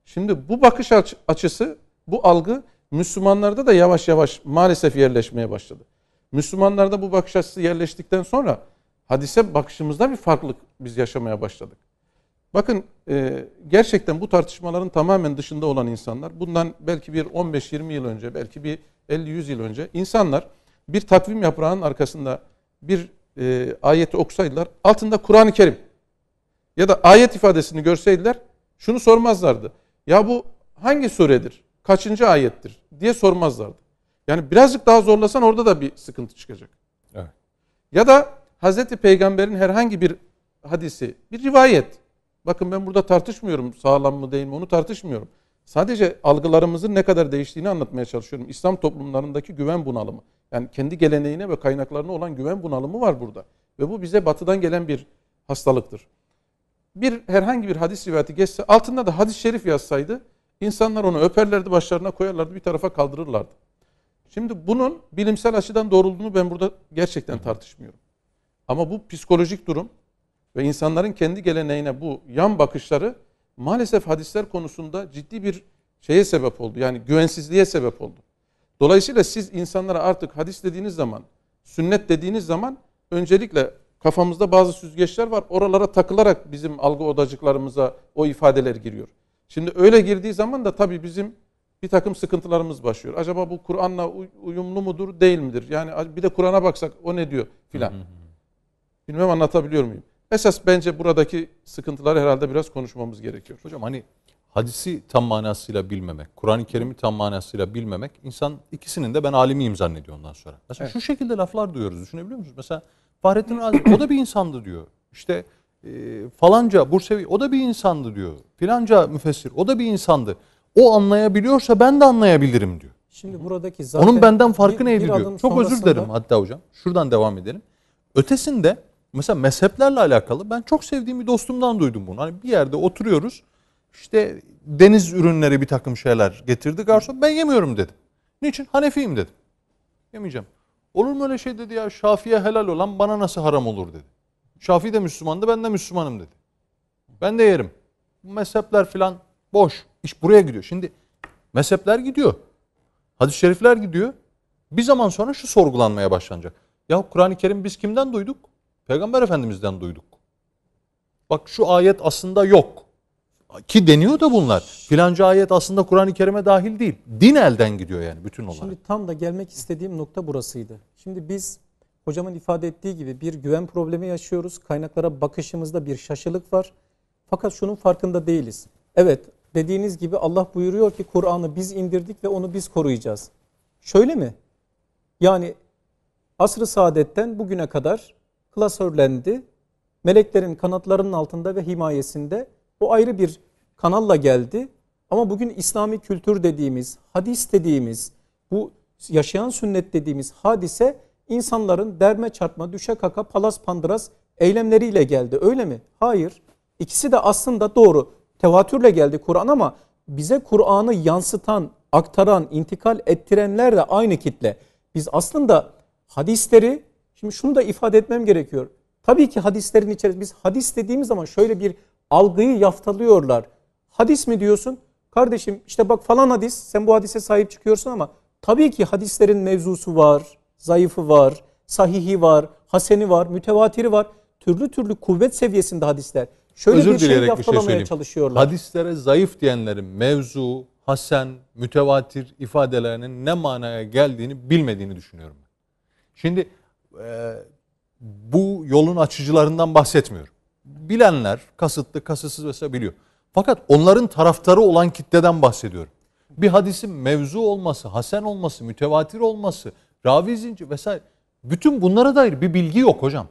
Şimdi bu bakış açısı, bu algı Müslümanlarda da yavaş yavaş maalesef yerleşmeye başladı. Müslümanlarda bu bakış açısı yerleştikten sonra hadise bakışımızda bir farklılık biz yaşamaya başladık. Bakın e, gerçekten bu tartışmaların tamamen dışında olan insanlar bundan belki bir 15-20 yıl önce belki bir 50-100 yıl önce insanlar bir takvim yaprağının arkasında bir e, ayeti okusaydılar altında Kur'an-ı Kerim ya da ayet ifadesini görseydiler şunu sormazlardı. Ya bu hangi suredir? Kaçıncı ayettir? diye sormazlardı. Yani birazcık daha zorlasan orada da bir sıkıntı çıkacak. Evet. Ya da Hazreti Peygamber'in herhangi bir hadisi, bir rivayet. Bakın ben burada tartışmıyorum sağlam mı değil mi onu tartışmıyorum. Sadece algılarımızın ne kadar değiştiğini anlatmaya çalışıyorum. İslam toplumlarındaki güven bunalımı. Yani kendi geleneğine ve kaynaklarına olan güven bunalımı var burada. Ve bu bize batıdan gelen bir hastalıktır. Bir herhangi bir hadis rivayeti geçse altında da hadis-i şerif yazsaydı insanlar onu öperlerdi başlarına koyarlardı bir tarafa kaldırırlardı. Şimdi bunun bilimsel açıdan doğruluğunu ben burada gerçekten tartışmıyorum. Ama bu psikolojik durum ve insanların kendi geleneğine bu yan bakışları maalesef hadisler konusunda ciddi bir şeye sebep oldu. Yani güvensizliğe sebep oldu. Dolayısıyla siz insanlara artık hadis dediğiniz zaman, sünnet dediğiniz zaman öncelikle kafamızda bazı süzgeçler var. Oralara takılarak bizim algı odacıklarımıza o ifadeler giriyor. Şimdi öyle girdiği zaman da tabii bizim bir takım sıkıntılarımız başlıyor. Acaba bu Kur'an'la uyumlu mudur, değil midir? Yani bir de Kur'an'a baksak o ne diyor filan. Bilmem anlatabiliyor muyum? Esas bence buradaki sıkıntıları herhalde biraz konuşmamız gerekiyor. Hocam hani hadisi tam manasıyla bilmemek, Kur'an-ı Kerim'i tam manasıyla bilmemek, insan ikisinin de ben alimiyim zannediyor ondan sonra. Mesela evet. şu şekilde laflar duyuyoruz, düşünebiliyor musunuz? Mesela Fahrettin Razi, o da bir insandı diyor. İşte e, falanca Bursevi, o da bir insandı diyor. Filanca müfessir, o da bir insandı. O anlayabiliyorsa ben de anlayabilirim diyor. Şimdi buradaki zaten Onun benden farkı bir, neydi diyor. Çok özür dilerim hatta hocam. Şuradan devam edelim. Ötesinde mesela mezheplerle alakalı ben çok sevdiğim bir dostumdan duydum bunu. Hani bir yerde oturuyoruz. İşte deniz ürünleri bir takım şeyler getirdi garson. Ben yemiyorum dedim. Niçin? Hanefiyim dedim. Yemeyeceğim. Olur mu öyle şey dedi ya Şafi'ye helal olan bana nasıl haram olur dedi. Şafii de Müslümandı ben de Müslümanım dedi. Ben de yerim. Bu mezhepler filan Boş. İş buraya gidiyor. Şimdi mezhepler gidiyor. Hadis-i şerifler gidiyor. Bir zaman sonra şu sorgulanmaya başlanacak. Ya Kur'an-ı Kerim biz kimden duyduk? Peygamber Efendimiz'den duyduk. Bak şu ayet aslında yok. Ki deniyor da bunlar. Filanca ayet aslında Kur'an-ı Kerim'e dahil değil. Din elden gidiyor yani bütün olarak. Şimdi tam da gelmek istediğim nokta burasıydı. Şimdi biz hocamın ifade ettiği gibi bir güven problemi yaşıyoruz. Kaynaklara bakışımızda bir şaşılık var. Fakat şunun farkında değiliz. Evet dediğiniz gibi Allah buyuruyor ki Kur'an'ı biz indirdik ve onu biz koruyacağız. Şöyle mi? Yani asr-ı saadetten bugüne kadar klasörlendi. Meleklerin kanatlarının altında ve himayesinde o ayrı bir kanalla geldi. Ama bugün İslami kültür dediğimiz, hadis dediğimiz, bu yaşayan sünnet dediğimiz hadise insanların derme çarpma, düşe kaka, palas pandıras eylemleriyle geldi. Öyle mi? Hayır. İkisi de aslında doğru tevatürle geldi Kur'an ama bize Kur'an'ı yansıtan, aktaran, intikal ettirenler de aynı kitle. Biz aslında hadisleri, şimdi şunu da ifade etmem gerekiyor. Tabii ki hadislerin içerisinde biz hadis dediğimiz zaman şöyle bir algıyı yaftalıyorlar. Hadis mi diyorsun? Kardeşim işte bak falan hadis, sen bu hadise sahip çıkıyorsun ama tabii ki hadislerin mevzusu var, zayıfı var, sahihi var, haseni var, mütevatiri var. Türlü türlü kuvvet seviyesinde hadisler. Şöyle özür bir şey bir şey söyleyeyim. Çalışıyorlar. Hadislere zayıf diyenlerin mevzu, hasen, mütevatir ifadelerinin ne manaya geldiğini bilmediğini düşünüyorum. Şimdi e, bu yolun açıcılarından bahsetmiyorum. Bilenler kasıtlı, kasıtsız vesaire biliyor. Fakat onların taraftarı olan kitleden bahsediyorum. Bir hadisin mevzu olması, hasen olması, mütevatir olması, ravi zincir vesaire bütün bunlara dair bir bilgi yok hocam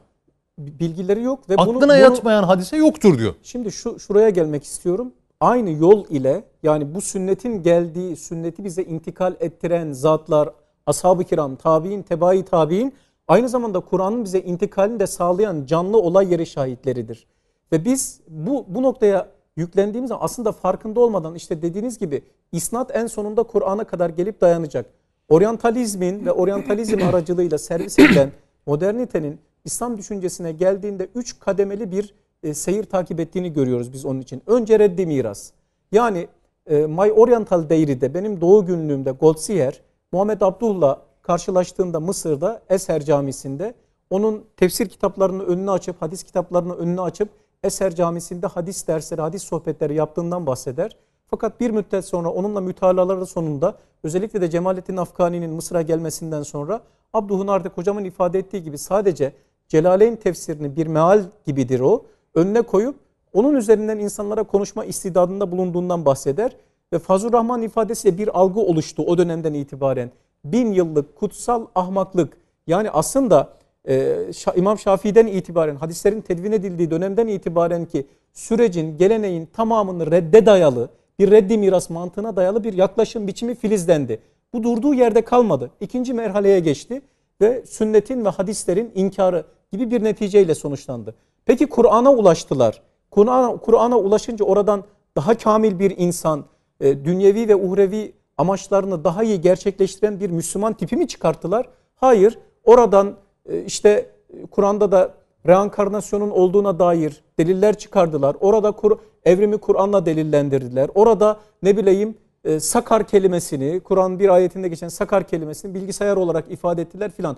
bilgileri yok ve aklına bunu, bunu, yatmayan hadise yoktur diyor. Şimdi şu şuraya gelmek istiyorum. Aynı yol ile yani bu sünnetin geldiği sünneti bize intikal ettiren zatlar ashab-ı kiram, tabi'in, tebai tabi'in aynı zamanda Kur'an'ın bize intikalini de sağlayan canlı olay yeri şahitleridir. Ve biz bu bu noktaya yüklendiğimiz zaman aslında farkında olmadan işte dediğiniz gibi isnat en sonunda Kur'an'a kadar gelip dayanacak. Oryantalizmin ve oryantalizm aracılığıyla servis edilen modernitenin İslam düşüncesine geldiğinde üç kademeli bir e, seyir takip ettiğini görüyoruz biz onun için. Önce reddi miras. Yani e, My Oriental Dairy'de benim doğu günlüğümde Goldsiyer, Muhammed Abdullah karşılaştığında Mısır'da Eser Camisi'nde onun tefsir kitaplarını önüne açıp, hadis kitaplarını önüne açıp Eser Camisi'nde hadis dersleri, hadis sohbetleri yaptığından bahseder. Fakat bir müddet sonra onunla mütalaları sonunda özellikle de Cemalettin Afgani'nin Mısır'a gelmesinden sonra Abduhun artık hocamın ifade ettiği gibi sadece Celaleyn tefsirini bir meal gibidir o. Önüne koyup onun üzerinden insanlara konuşma istidadında bulunduğundan bahseder. Ve Fazıl Rahman ifadesiyle bir algı oluştu o dönemden itibaren. Bin yıllık kutsal ahmaklık. Yani aslında e, İmam Şafii'den itibaren hadislerin tedvin edildiği dönemden itibaren ki sürecin, geleneğin tamamını redde dayalı, bir reddi miras mantığına dayalı bir yaklaşım biçimi filizlendi. Bu durduğu yerde kalmadı. İkinci merhaleye geçti ve sünnetin ve hadislerin inkarı gibi bir neticeyle sonuçlandı. Peki Kur'an'a ulaştılar. Kur'an'a Kur, ulaşınca oradan daha kamil bir insan, e, dünyevi ve uhrevi amaçlarını daha iyi gerçekleştiren bir Müslüman tipi mi çıkarttılar? Hayır. Oradan e, işte e, Kur'an'da da reenkarnasyonun olduğuna dair deliller çıkardılar. Orada Kur evrimi Kur'an'la delillendirdiler. Orada ne bileyim e, sakar kelimesini, Kur'an bir ayetinde geçen sakar kelimesini bilgisayar olarak ifade ettiler filan.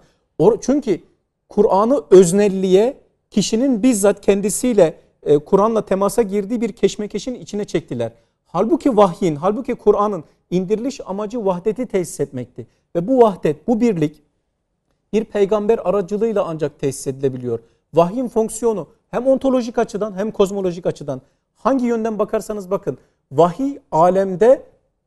Çünkü Kur'an'ı öznelliğe kişinin bizzat kendisiyle e, Kur'an'la temasa girdiği bir keşmekeşin içine çektiler. Halbuki vahyin, halbuki Kur'an'ın indiriliş amacı vahdeti tesis etmekti. Ve bu vahdet, bu birlik bir peygamber aracılığıyla ancak tesis edilebiliyor. Vahyin fonksiyonu hem ontolojik açıdan hem kozmolojik açıdan hangi yönden bakarsanız bakın vahiy alemde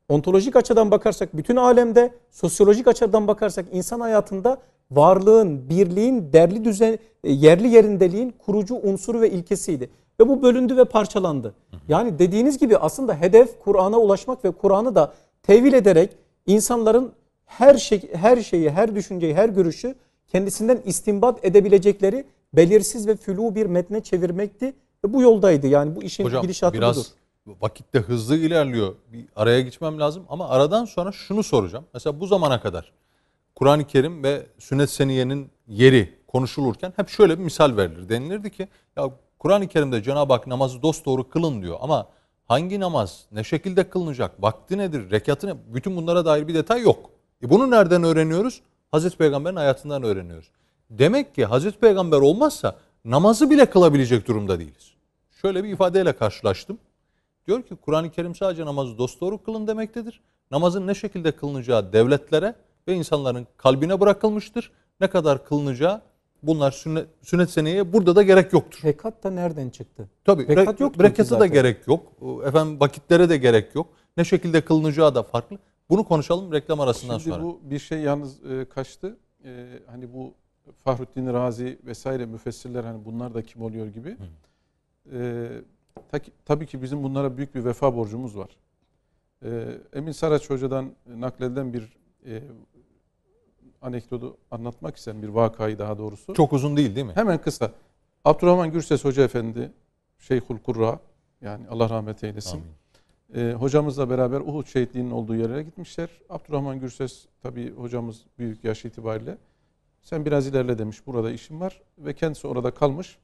ontolojik açıdan bakarsak bütün alemde sosyolojik açıdan bakarsak insan hayatında varlığın, birliğin, derli düzen, e, yerli yerindeliğin kurucu unsuru ve ilkesiydi. Ve bu bölündü ve parçalandı. Yani dediğiniz gibi aslında hedef Kur'an'a ulaşmak ve Kur'an'ı da tevil ederek insanların her şey, her şeyi, her düşünceyi, her görüşü kendisinden istimbat edebilecekleri belirsiz ve flu bir metne çevirmekti. Ve bu yoldaydı yani bu işin Hocam, gidişatı biraz budur. Vakit de hızlı ilerliyor. Bir araya geçmem lazım ama aradan sonra şunu soracağım. Mesela bu zamana kadar Kur'an-ı Kerim ve sünnet seniyenin yeri konuşulurken hep şöyle bir misal verilir. Denilirdi ki ya Kur'an-ı Kerim'de Cenab-ı Hak namazı dosdoğru kılın diyor ama hangi namaz, ne şekilde kılınacak, vakti nedir, rekatı ne? Bütün bunlara dair bir detay yok. E bunu nereden öğreniyoruz? Hazreti Peygamber'in hayatından öğreniyoruz. Demek ki Hazreti Peygamber olmazsa namazı bile kılabilecek durumda değiliz. Şöyle bir ifadeyle karşılaştım. Diyor ki Kur'an-ı Kerim sadece namazı dosdoğru kılın demektedir. Namazın ne şekilde kılınacağı devletlere ve insanların kalbine bırakılmıştır. Ne kadar kılınacağı bunlar sünnet, sünnet seneye burada da gerek yoktur. Rekat da nereden çıktı? Tabii rekat yok. Rekatı da gerek yok. Ee, efendim vakitlere de gerek yok. Ne şekilde kılınacağı da farklı. Bunu konuşalım reklam arasından Şimdi sonra. Şimdi bu bir şey yalnız e, kaçtı. E, hani bu Fahrettin Razi vesaire müfessirler hani bunlar da kim oluyor gibi. Hı. E, ta, tabii ki bizim bunlara büyük bir vefa borcumuz var. E, Emin Saraç Hoca'dan nakledilen bir e, anekdotu anlatmak istedim. Bir vakayı daha doğrusu. Çok uzun değil değil mi? Hemen kısa. Abdurrahman Gürses Hoca Efendi, Şeyhul Kurra, yani Allah rahmet eylesin. Amin. E, hocamızla beraber Uhud şehitliğinin olduğu yere gitmişler. Abdurrahman Gürses tabii hocamız büyük yaş itibariyle sen biraz ilerle demiş burada işim var ve kendisi orada kalmış.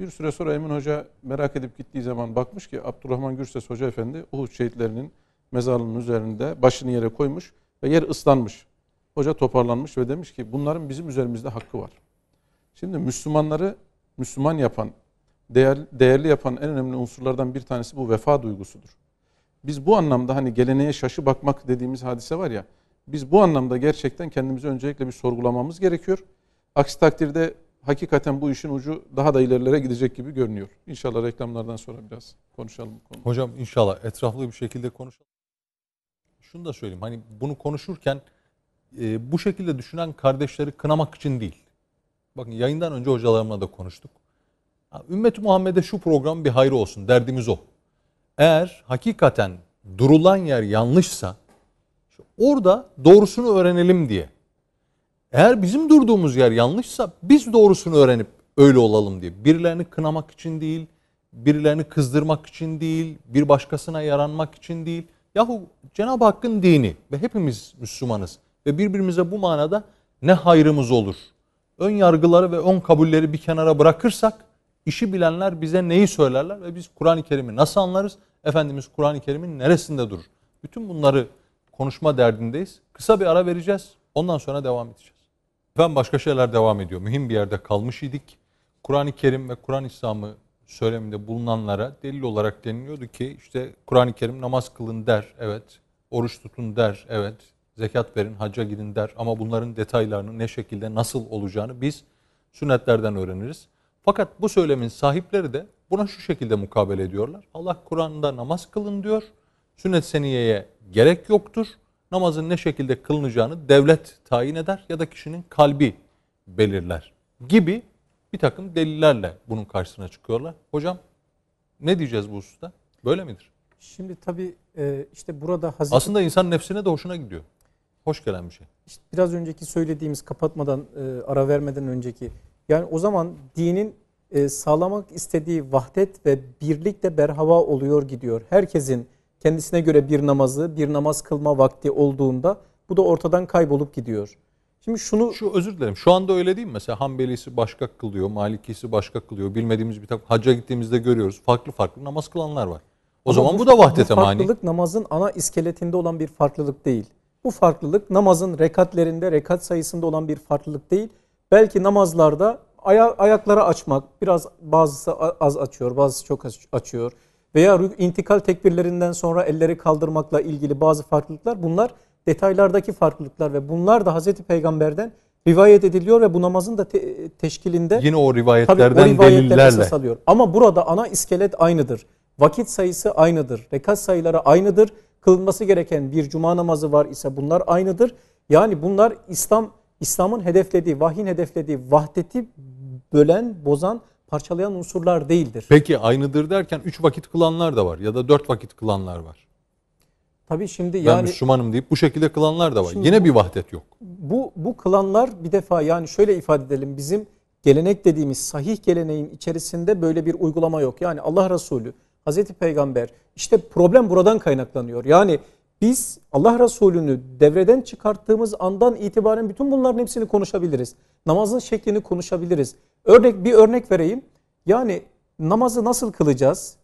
Bir süre sonra Emin Hoca merak edip gittiği zaman bakmış ki Abdurrahman Gürses Hoca Efendi Uhud şehitlerinin mezarının üzerinde başını yere koymuş ve yer ıslanmış. Hoca toparlanmış ve demiş ki bunların bizim üzerimizde hakkı var. Şimdi Müslümanları Müslüman yapan, değer, değerli yapan en önemli unsurlardan bir tanesi bu vefa duygusudur. Biz bu anlamda hani geleneğe şaşı bakmak dediğimiz hadise var ya, biz bu anlamda gerçekten kendimizi öncelikle bir sorgulamamız gerekiyor. Aksi takdirde hakikaten bu işin ucu daha da ilerilere gidecek gibi görünüyor. İnşallah reklamlardan sonra biraz konuşalım bu Hocam inşallah etraflı bir şekilde konuşalım. Şunu da söyleyeyim hani bunu konuşurken e, bu şekilde düşünen kardeşleri kınamak için değil. Bakın yayından önce hocalarımla da konuştuk. Ümmet-i Muhammed'e şu program bir hayrı olsun derdimiz o. Eğer hakikaten durulan yer yanlışsa orada doğrusunu öğrenelim diye. Eğer bizim durduğumuz yer yanlışsa biz doğrusunu öğrenip öyle olalım diye. Birilerini kınamak için değil, birilerini kızdırmak için değil, bir başkasına yaranmak için değil. Yahu Cenab-ı Hakk'ın dini ve hepimiz Müslümanız ve birbirimize bu manada ne hayrımız olur? Ön yargıları ve ön kabulleri bir kenara bırakırsak işi bilenler bize neyi söylerler ve biz Kur'an-ı Kerim'i nasıl anlarız? Efendimiz Kur'an-ı Kerim'in neresinde durur? Bütün bunları konuşma derdindeyiz. Kısa bir ara vereceğiz. Ondan sonra devam edeceğiz. Efendim başka şeyler devam ediyor. Mühim bir yerde kalmış idik. Kur'an-ı Kerim ve Kur'an İslam'ı söyleminde bulunanlara delil olarak deniliyordu ki işte Kur'an-ı Kerim namaz kılın der, evet. Oruç tutun der, evet zekat verin, hacca gidin der ama bunların detaylarını ne şekilde nasıl olacağını biz sünnetlerden öğreniriz. Fakat bu söylemin sahipleri de buna şu şekilde mukabele ediyorlar. Allah Kur'an'da namaz kılın diyor. Sünnet seniyeye gerek yoktur. Namazın ne şekilde kılınacağını devlet tayin eder ya da kişinin kalbi belirler gibi bir takım delillerle bunun karşısına çıkıyorlar. Hocam ne diyeceğiz bu hususta? Böyle midir? Şimdi tabii e, işte burada Hazreti... Aslında insan nefsine de hoşuna gidiyor hoş gelen bir şey. İşte biraz önceki söylediğimiz kapatmadan e, ara vermeden önceki yani o zaman dinin e, sağlamak istediği vahdet ve birlik de berhava oluyor gidiyor. Herkesin kendisine göre bir namazı, bir namaz kılma vakti olduğunda bu da ortadan kaybolup gidiyor. Şimdi şunu şu özür dilerim. Şu anda öyle değil mi? Mesela Hanbelisi başka kılıyor, Malikisi başka kılıyor. Bilmediğimiz bir takım hacca gittiğimizde görüyoruz. Farklı farklı namaz kılanlar var. O Ama zaman bu, bu da vahdete mani. Farklılık namazın ana iskeletinde olan bir farklılık değil. Bu farklılık namazın rekatlerinde, rekat sayısında olan bir farklılık değil. Belki namazlarda aya, ayakları açmak, biraz bazısı az açıyor, bazısı çok açıyor veya intikal tekbirlerinden sonra elleri kaldırmakla ilgili bazı farklılıklar bunlar detaylardaki farklılıklar ve bunlar da Hazreti Peygamber'den rivayet ediliyor ve bu namazın da te- teşkilinde yine o rivayetlerden tabii o delillerle alıyor. Ama burada ana iskelet aynıdır. Vakit sayısı aynıdır. Rekat sayıları aynıdır kılınması gereken bir cuma namazı var ise bunlar aynıdır. Yani bunlar İslam İslam'ın hedeflediği, vahyin hedeflediği vahdeti bölen, bozan, parçalayan unsurlar değildir. Peki aynıdır derken üç vakit kılanlar da var ya da dört vakit kılanlar var. Tabii şimdi yani ben Müslümanım deyip bu şekilde kılanlar da var. Yine bu, bir vahdet yok. Bu bu kılanlar bir defa yani şöyle ifade edelim bizim gelenek dediğimiz sahih geleneğin içerisinde böyle bir uygulama yok. Yani Allah Resulü Hazreti Peygamber. işte problem buradan kaynaklanıyor. Yani biz Allah Resulü'nü devreden çıkarttığımız andan itibaren bütün bunların hepsini konuşabiliriz. Namazın şeklini konuşabiliriz. Örnek bir örnek vereyim. Yani namazı nasıl kılacağız?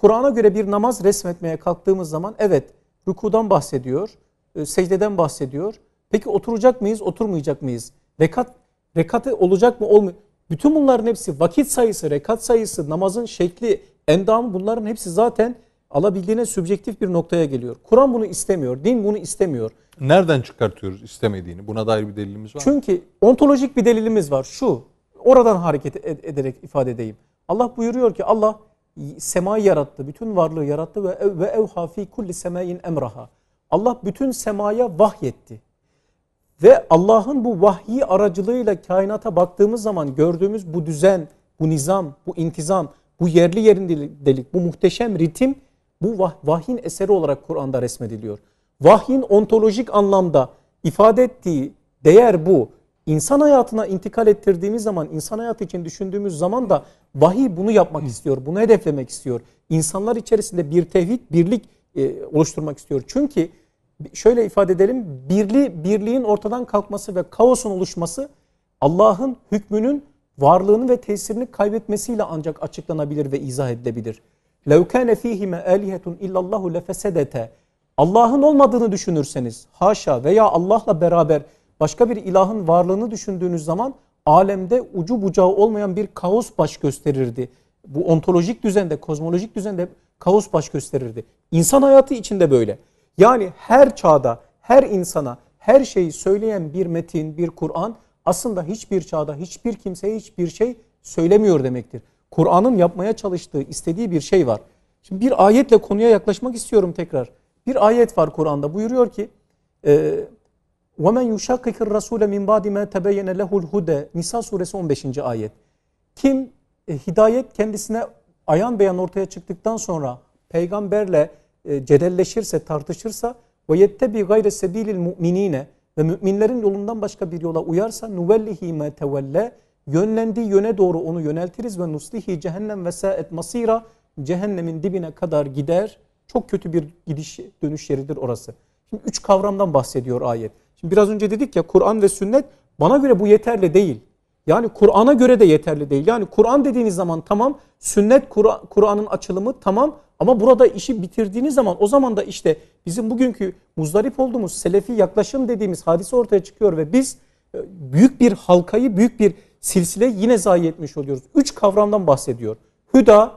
Kur'an'a göre bir namaz resmetmeye kalktığımız zaman evet rükudan bahsediyor, e, secdeden bahsediyor. Peki oturacak mıyız, oturmayacak mıyız? Rekat rekatı olacak mı, olmuyor? Bütün bunların hepsi vakit sayısı, rekat sayısı, namazın şekli, Endamı bunların hepsi zaten alabildiğine sübjektif bir noktaya geliyor. Kur'an bunu istemiyor. Din bunu istemiyor. Nereden çıkartıyoruz istemediğini? Buna dair bir delilimiz var Çünkü mı? ontolojik bir delilimiz var. Şu, oradan hareket e-, e-, ederek ifade edeyim. Allah buyuruyor ki Allah semayı yarattı, bütün varlığı yarattı ve ve evha fi kulli semayin emraha. Allah bütün semaya vahyetti. Ve Allah'ın bu vahyi aracılığıyla kainata baktığımız zaman gördüğümüz bu düzen, bu nizam, bu intizam bu yerli yerindelik, bu muhteşem ritim bu vah, vahyin eseri olarak Kur'an'da resmediliyor. Vahyin ontolojik anlamda ifade ettiği değer bu. İnsan hayatına intikal ettirdiğimiz zaman, insan hayatı için düşündüğümüz zaman da vahiy bunu yapmak istiyor, bunu hedeflemek istiyor. İnsanlar içerisinde bir tevhid, birlik e, oluşturmak istiyor. Çünkü şöyle ifade edelim, birli, birliğin ortadan kalkması ve kaosun oluşması Allah'ın hükmünün varlığını ve tesirini kaybetmesiyle ancak açıklanabilir ve izah edilebilir. لَوْ كَانَ ف۪يهِمَا آلِهَةٌ اِلَّا اللّٰهُ لَفَسَدَتَ Allah'ın olmadığını düşünürseniz haşa veya Allah'la beraber başka bir ilahın varlığını düşündüğünüz zaman alemde ucu bucağı olmayan bir kaos baş gösterirdi. Bu ontolojik düzende, kozmolojik düzende kaos baş gösterirdi. İnsan hayatı içinde böyle. Yani her çağda, her insana, her şeyi söyleyen bir metin, bir Kur'an aslında hiçbir çağda hiçbir kimseye hiçbir şey söylemiyor demektir. Kur'an'ın yapmaya çalıştığı, istediği bir şey var. Şimdi bir ayetle konuya yaklaşmak istiyorum tekrar. Bir ayet var Kur'an'da buyuruyor ki وَمَنْ يُشَقِّكِ الرَّسُولَ مِنْ بَعْدِ مَا تَبَيَّنَ لَهُ الْهُدَى Nisa suresi 15. ayet. Kim e, hidayet kendisine ayan beyan ortaya çıktıktan sonra peygamberle e, cedelleşirse, tartışırsa وَيَتَّبِي غَيْرَ سَب۪يلِ الْمُؤْمِن۪ينَ ve müminlerin yolundan başka bir yola uyarsa nuvellihi ma tevelle yönlendiği yöne doğru onu yöneltiriz ve nuslihi cehennem ve saet masira cehennemin dibine kadar gider. Çok kötü bir gidiş dönüş yeridir orası. Şimdi üç kavramdan bahsediyor ayet. Şimdi biraz önce dedik ya Kur'an ve sünnet bana göre bu yeterli değil. Yani Kur'an'a göre de yeterli değil. Yani Kur'an dediğiniz zaman tamam, sünnet Kur'an'ın açılımı tamam ama burada işi bitirdiğiniz zaman o zaman da işte bizim bugünkü muzdarip olduğumuz selefi yaklaşım dediğimiz hadise ortaya çıkıyor ve biz e, büyük bir halkayı, büyük bir silsile yine zayi etmiş oluyoruz. Üç kavramdan bahsediyor. Hüda,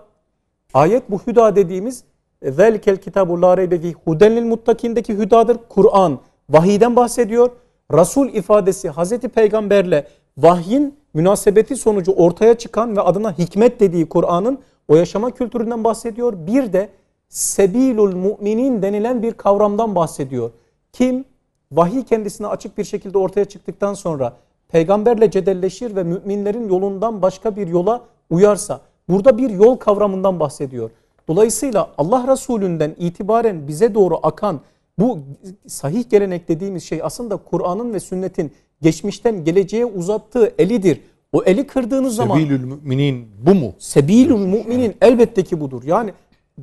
ayet bu hüda dediğimiz e, Velkel kitabu la reybe fi hudenlil muttakindeki hüdadır. Kur'an vahiyden bahsediyor. Rasul ifadesi Hazreti Peygamberle vahyin münasebeti sonucu ortaya çıkan ve adına hikmet dediği Kur'an'ın o yaşama kültüründen bahsediyor. Bir de sebilul mu'minin denilen bir kavramdan bahsediyor. Kim vahiy kendisine açık bir şekilde ortaya çıktıktan sonra peygamberle cedelleşir ve müminlerin yolundan başka bir yola uyarsa. Burada bir yol kavramından bahsediyor. Dolayısıyla Allah Resulü'nden itibaren bize doğru akan bu sahih gelenek dediğimiz şey aslında Kur'an'ın ve sünnetin geçmişten geleceğe uzattığı elidir. O eli kırdığınız zaman Sebilül müminin bu mu? Sebilül müminin elbette ki budur. Yani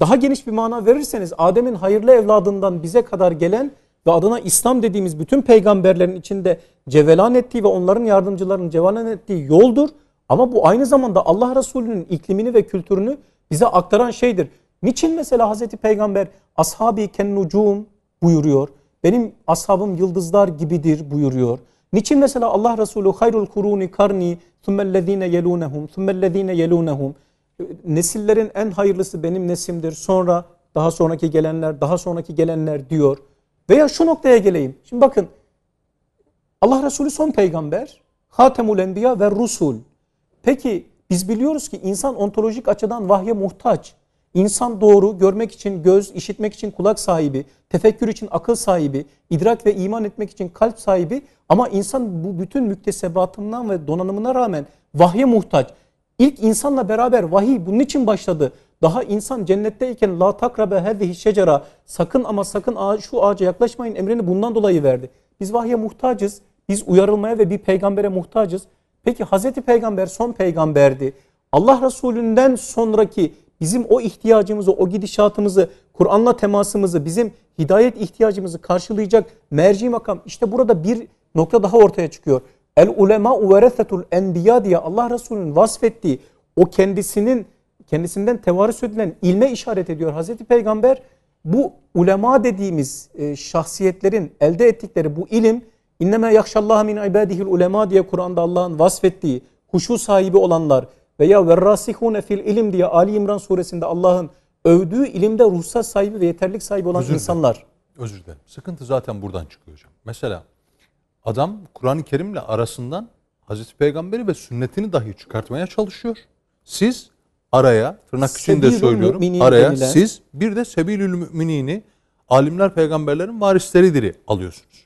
daha geniş bir mana verirseniz Adem'in hayırlı evladından bize kadar gelen ve adına İslam dediğimiz bütün peygamberlerin içinde cevelan ettiği ve onların yardımcılarının cevelan ettiği yoldur. Ama bu aynı zamanda Allah Resulü'nün iklimini ve kültürünü bize aktaran şeydir. Niçin mesela Hazreti Peygamber ashabi kennucum buyuruyor. Benim ashabım yıldızlar gibidir buyuruyor. Niçin mesela Allah Resulü hayrul kuruni karni thummellezine yelunehum thummellezine yelunehum e, nesillerin en hayırlısı benim nesimdir. Sonra daha sonraki gelenler, daha sonraki gelenler diyor. Veya şu noktaya geleyim. Şimdi bakın Allah Resulü son peygamber, Hatemul Enbiya ve Rusul. Peki biz biliyoruz ki insan ontolojik açıdan vahye muhtaç. İnsan doğru görmek için göz, işitmek için kulak sahibi, tefekkür için akıl sahibi, idrak ve iman etmek için kalp sahibi ama insan bu bütün müktesebatından ve donanımına rağmen vahye muhtaç. İlk insanla beraber vahiy bunun için başladı. Daha insan cennetteyken la takrabe hezzihi şecera sakın ama sakın ağaç, şu ağaca yaklaşmayın emrini bundan dolayı verdi. Biz vahye muhtacız. Biz uyarılmaya ve bir peygambere muhtacız. Peki Hazreti Peygamber son peygamberdi. Allah Resulünden sonraki bizim o ihtiyacımızı, o gidişatımızı, Kur'an'la temasımızı, bizim hidayet ihtiyacımızı karşılayacak merci makam. İşte burada bir nokta daha ortaya çıkıyor. El ulema veresetul enbiya diye Allah Resulü'nün vasfettiği o kendisinin kendisinden tevarüs edilen ilme işaret ediyor Hazreti Peygamber. Bu ulema dediğimiz e, şahsiyetlerin elde ettikleri bu ilim inneme yakşallaha min ibadihil ulema diye Kur'an'da Allah'ın vasfettiği huşu sahibi olanlar, veya verrasihune fil ilim diye Ali İmran suresinde Allah'ın övdüğü ilimde ruhsal sahibi ve yeterlik sahibi olan Özür insanlar. Dilerim. Özür dilerim. Sıkıntı zaten buradan çıkıyor hocam. Mesela adam Kur'an-ı Kerim'le arasından Hazreti Peygamber'i ve sünnetini dahi çıkartmaya çalışıyor. Siz araya tırnak içinde söylüyorum araya denilen, siz bir de sebilül müminini alimler peygamberlerin varisleridir'i alıyorsunuz.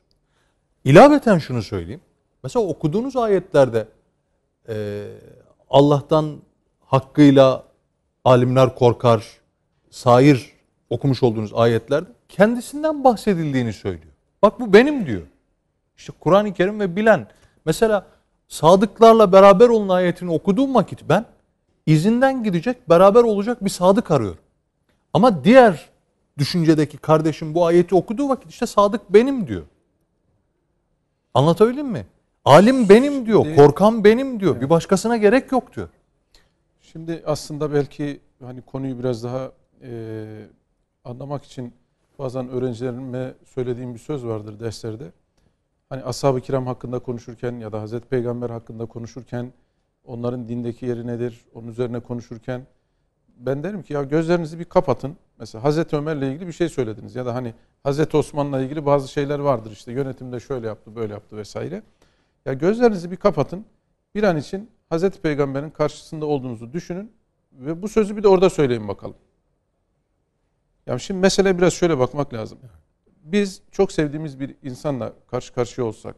İlaveten şunu söyleyeyim. Mesela okuduğunuz ayetlerde e, Allah'tan hakkıyla alimler korkar, sair okumuş olduğunuz ayetlerde kendisinden bahsedildiğini söylüyor. Bak bu benim diyor. İşte Kur'an-ı Kerim ve bilen. Mesela sadıklarla beraber olun ayetini okuduğum vakit ben izinden gidecek, beraber olacak bir sadık arıyorum. Ama diğer düşüncedeki kardeşim bu ayeti okuduğu vakit işte sadık benim diyor. Anlatabildim mi? Alim benim diyor, Şimdi, korkan benim diyor. Bir başkasına gerek yok diyor. Şimdi aslında belki hani konuyu biraz daha e, anlamak için bazen öğrencilerime söylediğim bir söz vardır derslerde. Hani ashab-ı kiram hakkında konuşurken ya da Hazreti Peygamber hakkında konuşurken onların dindeki yeri nedir, onun üzerine konuşurken ben derim ki ya gözlerinizi bir kapatın. Mesela Hazreti Ömer'le ilgili bir şey söylediniz ya da hani Hazreti Osman'la ilgili bazı şeyler vardır işte yönetimde şöyle yaptı, böyle yaptı vesaire. Ya gözlerinizi bir kapatın. Bir an için Hazreti Peygamber'in karşısında olduğunuzu düşünün ve bu sözü bir de orada söyleyin bakalım. Ya şimdi mesele biraz şöyle bakmak lazım. Biz çok sevdiğimiz bir insanla karşı karşıya olsak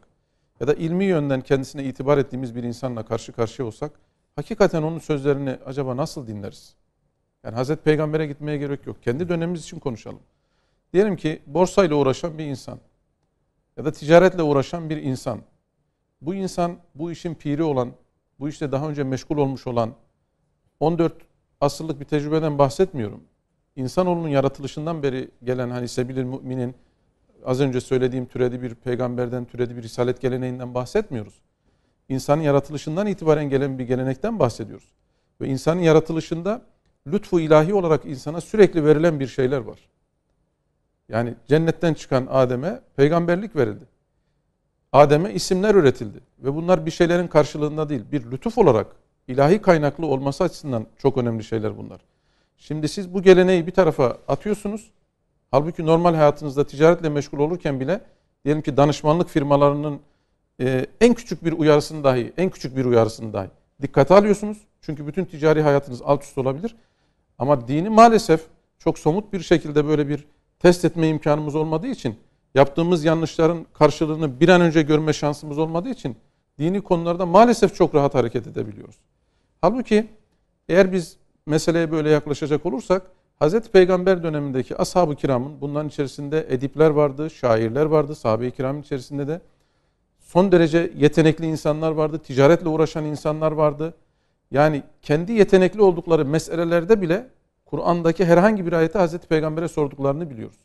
ya da ilmi yönden kendisine itibar ettiğimiz bir insanla karşı karşıya olsak hakikaten onun sözlerini acaba nasıl dinleriz? Yani Hazreti Peygamber'e gitmeye gerek yok. Kendi dönemimiz için konuşalım. Diyelim ki borsayla uğraşan bir insan ya da ticaretle uğraşan bir insan bu insan bu işin piri olan, bu işte daha önce meşgul olmuş olan 14 asırlık bir tecrübeden bahsetmiyorum. İnsanoğlunun yaratılışından beri gelen hani sebil müminin az önce söylediğim türedi bir peygamberden türedi bir risalet geleneğinden bahsetmiyoruz. İnsanın yaratılışından itibaren gelen bir gelenekten bahsediyoruz. Ve insanın yaratılışında lütfu ilahi olarak insana sürekli verilen bir şeyler var. Yani cennetten çıkan Adem'e peygamberlik verildi. Adem'e isimler üretildi. Ve bunlar bir şeylerin karşılığında değil, bir lütuf olarak ilahi kaynaklı olması açısından çok önemli şeyler bunlar. Şimdi siz bu geleneği bir tarafa atıyorsunuz. Halbuki normal hayatınızda ticaretle meşgul olurken bile diyelim ki danışmanlık firmalarının e, en küçük bir uyarısını dahi, en küçük bir uyarısını dahi dikkate alıyorsunuz. Çünkü bütün ticari hayatınız alt üst olabilir. Ama dini maalesef çok somut bir şekilde böyle bir test etme imkanımız olmadığı için yaptığımız yanlışların karşılığını bir an önce görme şansımız olmadığı için dini konularda maalesef çok rahat hareket edebiliyoruz. Halbuki eğer biz meseleye böyle yaklaşacak olursak Hz. Peygamber dönemindeki ashab-ı kiramın bundan içerisinde edipler vardı, şairler vardı, sahabe-i kiramın içerisinde de son derece yetenekli insanlar vardı, ticaretle uğraşan insanlar vardı. Yani kendi yetenekli oldukları meselelerde bile Kur'an'daki herhangi bir ayeti Hz. Peygamber'e sorduklarını biliyoruz.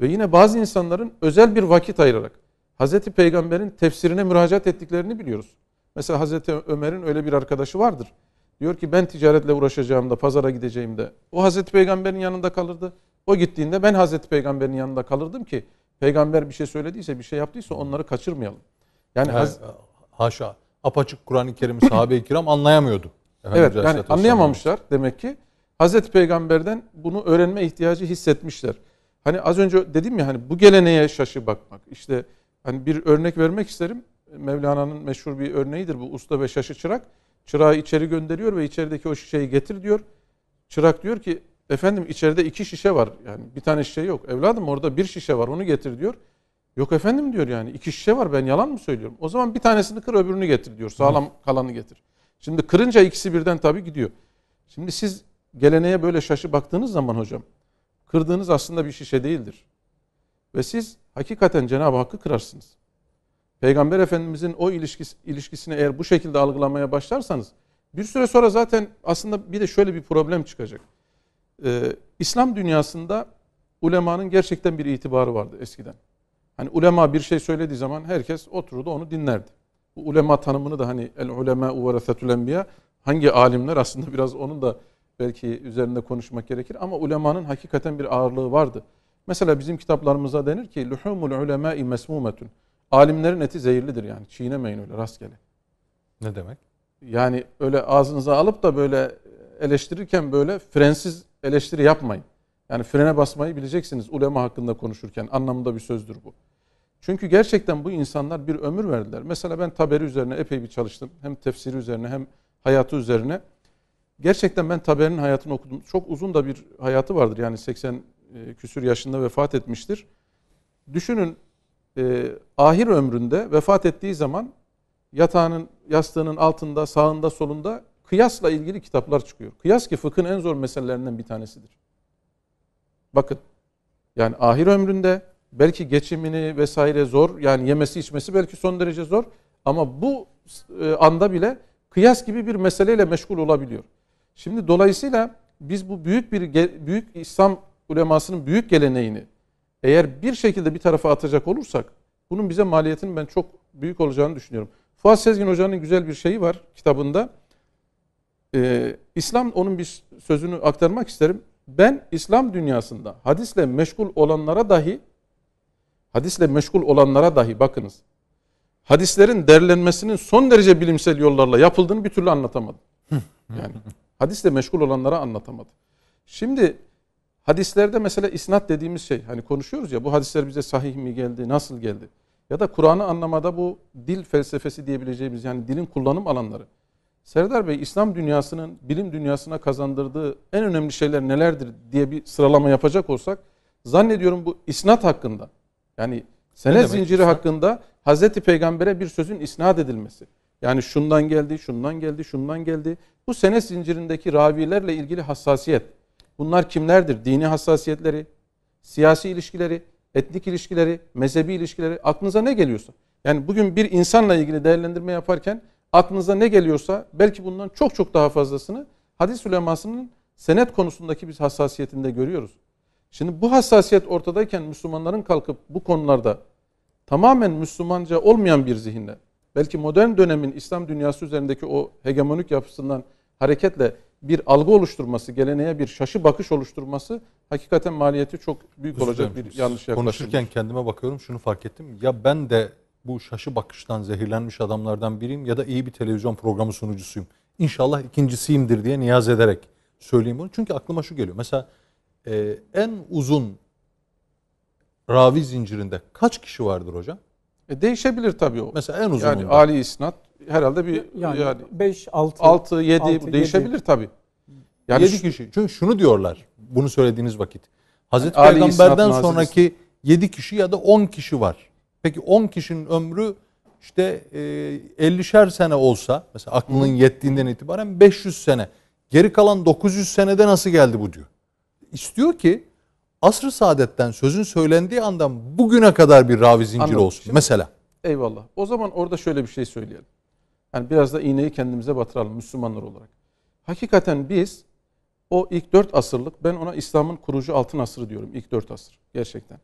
Ve yine bazı insanların özel bir vakit ayırarak Hazreti Peygamber'in tefsirine müracaat ettiklerini biliyoruz. Mesela Hazreti Ömer'in öyle bir arkadaşı vardır. Diyor ki ben ticaretle uğraşacağımda, pazara gideceğimde o Hazreti Peygamber'in yanında kalırdı. O gittiğinde ben Hazreti Peygamber'in yanında kalırdım ki peygamber bir şey söylediyse, bir şey yaptıysa onları kaçırmayalım. Yani ha, haşa apaçık Kur'an-ı Kerim'i sahabe-i (coughs) kiram anlayamıyordu. Efendim evet yani anlayamamışlar demek ki. Hazreti Peygamber'den bunu öğrenme ihtiyacı hissetmişler. Hani az önce dedim ya hani bu geleneğe şaşı bakmak. İşte hani bir örnek vermek isterim. Mevlana'nın meşhur bir örneğidir bu usta ve şaşı çırak. Çırağı içeri gönderiyor ve içerideki o şişeyi getir diyor. Çırak diyor ki efendim içeride iki şişe var. Yani bir tane şişe yok. Evladım orada bir şişe var onu getir diyor. Yok efendim diyor yani iki şişe var ben yalan mı söylüyorum? O zaman bir tanesini kır öbürünü getir diyor. Sağlam kalanı getir. Şimdi kırınca ikisi birden tabii gidiyor. Şimdi siz geleneğe böyle şaşı baktığınız zaman hocam kırdığınız aslında bir şişe değildir. Ve siz hakikaten Cenab-ı Hakk'ı kırarsınız. Peygamber Efendimizin o ilişkis, ilişkisini eğer bu şekilde algılamaya başlarsanız bir süre sonra zaten aslında bir de şöyle bir problem çıkacak. Ee, İslam dünyasında ulemanın gerçekten bir itibarı vardı eskiden. Hani ulema bir şey söylediği zaman herkes otururdu onu dinlerdi. Bu ulema tanımını da hani el ulema uvarasetül enbiya hangi alimler aslında biraz onun da belki üzerinde konuşmak gerekir ama ulemanın hakikaten bir ağırlığı vardı. Mesela bizim kitaplarımıza denir ki luhumul ulemai mesmumetun. Alimlerin eti zehirlidir yani. Çiğnemeyin öyle rastgele. Ne demek? Yani öyle ağzınıza alıp da böyle eleştirirken böyle frensiz eleştiri yapmayın. Yani frene basmayı bileceksiniz ulema hakkında konuşurken. Anlamında bir sözdür bu. Çünkü gerçekten bu insanlar bir ömür verdiler. Mesela ben Taberi üzerine epey bir çalıştım. Hem tefsiri üzerine hem hayatı üzerine. Gerçekten ben Taber'in hayatını okudum. Çok uzun da bir hayatı vardır. Yani 80 e, küsür yaşında vefat etmiştir. Düşünün e, ahir ömründe vefat ettiği zaman yatağının, yastığının altında, sağında, solunda kıyasla ilgili kitaplar çıkıyor. Kıyas ki fıkhın en zor meselelerinden bir tanesidir. Bakın yani ahir ömründe belki geçimini vesaire zor yani yemesi içmesi belki son derece zor ama bu e, anda bile kıyas gibi bir meseleyle meşgul olabiliyor. Şimdi dolayısıyla biz bu büyük bir büyük İslam ulemasının büyük geleneğini eğer bir şekilde bir tarafa atacak olursak bunun bize maliyetinin ben çok büyük olacağını düşünüyorum. Fuat Sezgin Hoca'nın güzel bir şeyi var kitabında. Ee, İslam onun bir sözünü aktarmak isterim. Ben İslam dünyasında hadisle meşgul olanlara dahi hadisle meşgul olanlara dahi bakınız. Hadislerin derlenmesinin son derece bilimsel yollarla yapıldığını bir türlü anlatamadım. Yani (laughs) Hadisle meşgul olanlara anlatamadı. Şimdi hadislerde mesela isnat dediğimiz şey hani konuşuyoruz ya bu hadisler bize sahih mi geldi, nasıl geldi? Ya da Kur'an'ı anlamada bu dil felsefesi diyebileceğimiz yani dilin kullanım alanları. Serdar Bey İslam dünyasının bilim dünyasına kazandırdığı en önemli şeyler nelerdir diye bir sıralama yapacak olsak zannediyorum bu isnat hakkında yani sene zinciri isnat? hakkında Hazreti Peygamber'e bir sözün isnat edilmesi. Yani şundan geldi, şundan geldi, şundan geldi. Bu sene zincirindeki ravilerle ilgili hassasiyet. Bunlar kimlerdir? Dini hassasiyetleri, siyasi ilişkileri, etnik ilişkileri, mezhebi ilişkileri aklınıza ne geliyorsa. Yani bugün bir insanla ilgili değerlendirme yaparken aklınıza ne geliyorsa belki bundan çok çok daha fazlasını hadis ulemasının senet konusundaki biz hassasiyetinde görüyoruz. Şimdi bu hassasiyet ortadayken Müslümanların kalkıp bu konularda tamamen Müslümanca olmayan bir zihinle belki modern dönemin İslam dünyası üzerindeki o hegemonik yapısından hareketle bir algı oluşturması, geleneğe bir şaşı bakış oluşturması hakikaten maliyeti çok büyük Özür olacak bir yanlış yaklaşım. Konuşurken kendime bakıyorum şunu fark ettim. Ya ben de bu şaşı bakıştan zehirlenmiş adamlardan biriyim ya da iyi bir televizyon programı sunucusuyum. İnşallah ikincisiyimdir diye niyaz ederek söyleyeyim bunu. Çünkü aklıma şu geliyor. Mesela e, en uzun ravi zincirinde kaç kişi vardır hocam? E değişebilir tabii o. Mesela en uzun. Yani Ali İsnat herhalde bir yani, yani 5 6 6 7 6, değişebilir 7. tabii. Yani 7 kişi. Çünkü şunu diyorlar bunu söylediğiniz vakit. Hazreti yani Peygamber'den İsnat, sonraki İsnat. 7 kişi ya da 10 kişi var. Peki 10 kişinin ömrü işte e, 50'şer sene olsa mesela aklının yettiğinden itibaren 500 sene. Geri kalan 900 senede nasıl geldi bu diyor. İstiyor ki asr-ı saadetten sözün söylendiği andan bugüne kadar bir ravi zinciri Anladım. olsun. Mesela. Eyvallah. O zaman orada şöyle bir şey söyleyelim. Yani biraz da iğneyi kendimize batıralım Müslümanlar olarak. Hakikaten biz o ilk dört asırlık ben ona İslam'ın kurucu altın asrı diyorum ilk dört asır gerçekten.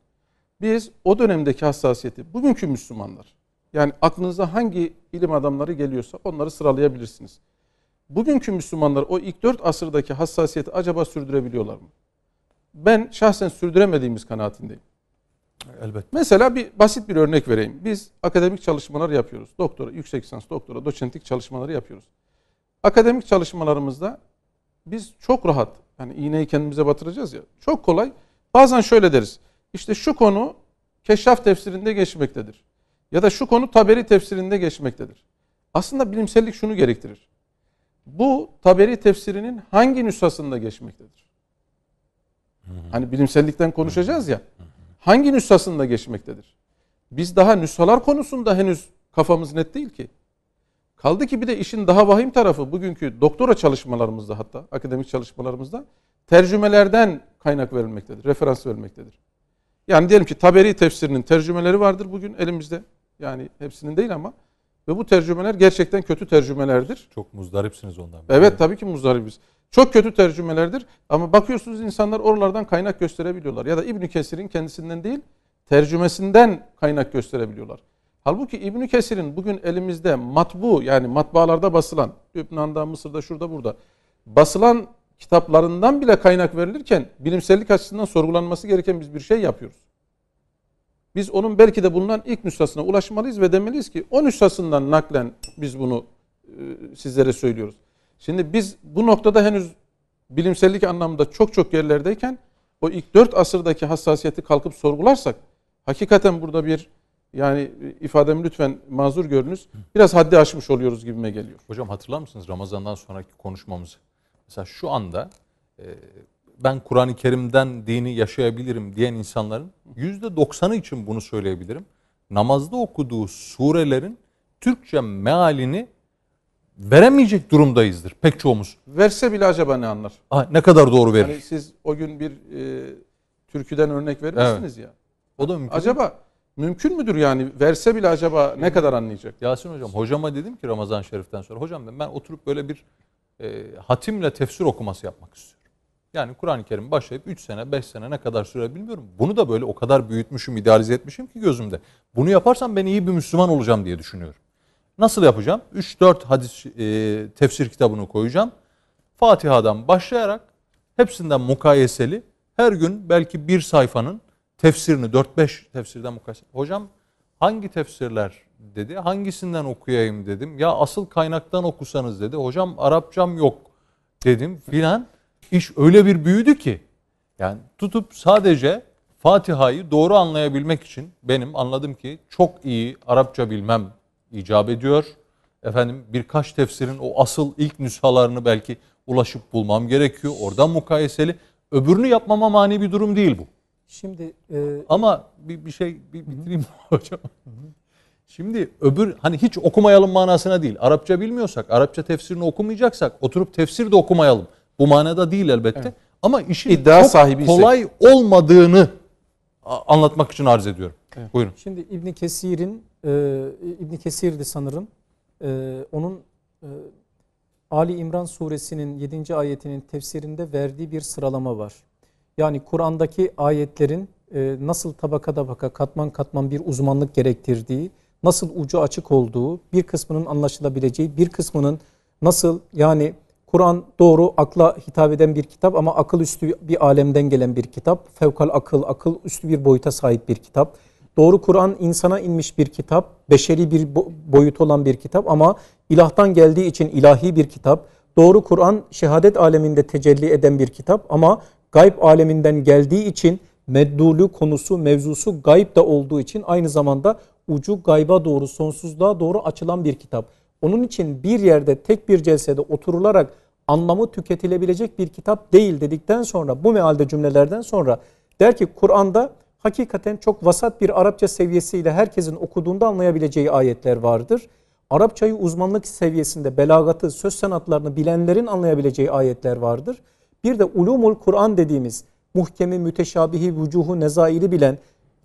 Biz o dönemdeki hassasiyeti bugünkü Müslümanlar yani aklınıza hangi ilim adamları geliyorsa onları sıralayabilirsiniz. Bugünkü Müslümanlar o ilk dört asırdaki hassasiyeti acaba sürdürebiliyorlar mı? ben şahsen sürdüremediğimiz kanaatindeyim. Elbette. Mesela bir basit bir örnek vereyim. Biz akademik çalışmalar yapıyoruz. Doktora, yüksek lisans, doktora, doçentlik çalışmaları yapıyoruz. Akademik çalışmalarımızda biz çok rahat, yani iğneyi kendimize batıracağız ya, çok kolay. Bazen şöyle deriz, İşte şu konu keşaf tefsirinde geçmektedir. Ya da şu konu taberi tefsirinde geçmektedir. Aslında bilimsellik şunu gerektirir. Bu taberi tefsirinin hangi nüshasında geçmektedir? Hani bilimsellikten konuşacağız ya. Hangi nüshasında geçmektedir? Biz daha nüshalar konusunda henüz kafamız net değil ki. Kaldı ki bir de işin daha vahim tarafı bugünkü doktora çalışmalarımızda hatta akademik çalışmalarımızda tercümelerden kaynak verilmektedir, referans verilmektedir. Yani diyelim ki Taberi tefsirinin tercümeleri vardır bugün elimizde. Yani hepsinin değil ama ve bu tercümeler gerçekten kötü tercümelerdir. Çok muzdaripsiniz ondan. Evet tabii ki muzdaribiz. Çok kötü tercümelerdir ama bakıyorsunuz insanlar oralardan kaynak gösterebiliyorlar. Ya da İbn Kesir'in kendisinden değil, tercümesinden kaynak gösterebiliyorlar. Halbuki İbn Kesir'in bugün elimizde matbu yani matbaalarda basılan, Lübnan'da, Mısır'da, şurada, burada basılan kitaplarından bile kaynak verilirken bilimsellik açısından sorgulanması gereken biz bir şey yapıyoruz. Biz onun belki de bulunan ilk nüshasına ulaşmalıyız ve demeliyiz ki o nüshasından naklen biz bunu e, sizlere söylüyoruz. Şimdi biz bu noktada henüz bilimsellik anlamında çok çok yerlerdeyken o ilk dört asırdaki hassasiyeti kalkıp sorgularsak hakikaten burada bir yani ifademi lütfen mazur görünüz. Biraz haddi aşmış oluyoruz gibime geliyor. Hocam hatırlar mısınız Ramazan'dan sonraki konuşmamızı? Mesela şu anda e, ben Kur'an-ı Kerim'den dini yaşayabilirim diyen insanların %90'ı için bunu söyleyebilirim. Namazda okuduğu surelerin Türkçe mealini veremeyecek durumdayızdır pek çoğumuz. Verse bile acaba ne anlar? Aa, ne kadar doğru verir? Yani siz o gün bir e, türküden örnek verirsiniz evet. ya. O da mümkün. Acaba mümkün müdür yani verse bile acaba ne kadar anlayacak? Yasin hocam hocama dedim ki Ramazan Şerif'ten sonra hocam dedim ben oturup böyle bir e, hatimle tefsir okuması yapmak istiyorum. Yani Kur'an-ı Kerim başlayıp 3 sene 5 sene ne kadar süre bilmiyorum. Bunu da böyle o kadar büyütmüşüm, idealize etmişim ki gözümde. Bunu yaparsam ben iyi bir Müslüman olacağım diye düşünüyorum. Nasıl yapacağım? 3-4 hadis e, tefsir kitabını koyacağım. Fatiha'dan başlayarak hepsinden mukayeseli her gün belki bir sayfanın tefsirini 4-5 tefsirden mukayeseli. Hocam hangi tefsirler dedi. Hangisinden okuyayım dedim. Ya asıl kaynaktan okusanız dedi. Hocam Arapçam yok dedim filan. İş öyle bir büyüdü ki. Yani tutup sadece Fatiha'yı doğru anlayabilmek için benim anladım ki çok iyi Arapça bilmem icap ediyor. Efendim birkaç tefsirin o asıl ilk nüshalarını belki ulaşıp bulmam gerekiyor. Oradan mukayeseli. Öbürünü yapmama mani bir durum değil bu. Şimdi e... ama bir, bir şey bir bitireyim hı. (laughs) hocam. Hı hı. Şimdi öbür hani hiç okumayalım manasına değil. Arapça bilmiyorsak, Arapça tefsirini okumayacaksak oturup tefsir de okumayalım. Bu manada değil elbette. Evet. Ama işin İddia çok sahibiysek. kolay olmadığını anlatmak için arz ediyorum. Evet. Buyurun. Şimdi İbn Kesir'in e, İbn Kesir'di sanırım. E, onun e, Ali İmran suresinin 7. ayetinin tefsirinde verdiği bir sıralama var. Yani Kur'an'daki ayetlerin e, nasıl tabaka tabaka katman katman bir uzmanlık gerektirdiği, nasıl ucu açık olduğu, bir kısmının anlaşılabileceği, bir kısmının nasıl yani Kur'an doğru akla hitap eden bir kitap ama akıl üstü bir alemden gelen bir kitap. Fevkal akıl, akıl üstü bir boyuta sahip bir kitap. Doğru Kur'an insana inmiş bir kitap, beşeri bir boyut olan bir kitap ama ilahtan geldiği için ilahi bir kitap. Doğru Kur'an şehadet aleminde tecelli eden bir kitap ama gayb aleminden geldiği için meddulü konusu, mevzusu gayb da olduğu için aynı zamanda ucu gayba doğru, sonsuzluğa doğru açılan bir kitap. Onun için bir yerde tek bir celsede oturularak anlamı tüketilebilecek bir kitap değil dedikten sonra bu mealde cümlelerden sonra der ki Kur'an'da hakikaten çok vasat bir Arapça seviyesiyle herkesin okuduğunda anlayabileceği ayetler vardır. Arapçayı uzmanlık seviyesinde belagatı, söz sanatlarını bilenlerin anlayabileceği ayetler vardır. Bir de ulumul Kur'an dediğimiz muhkemi, müteşabihi, vücuhu, nezairi bilen,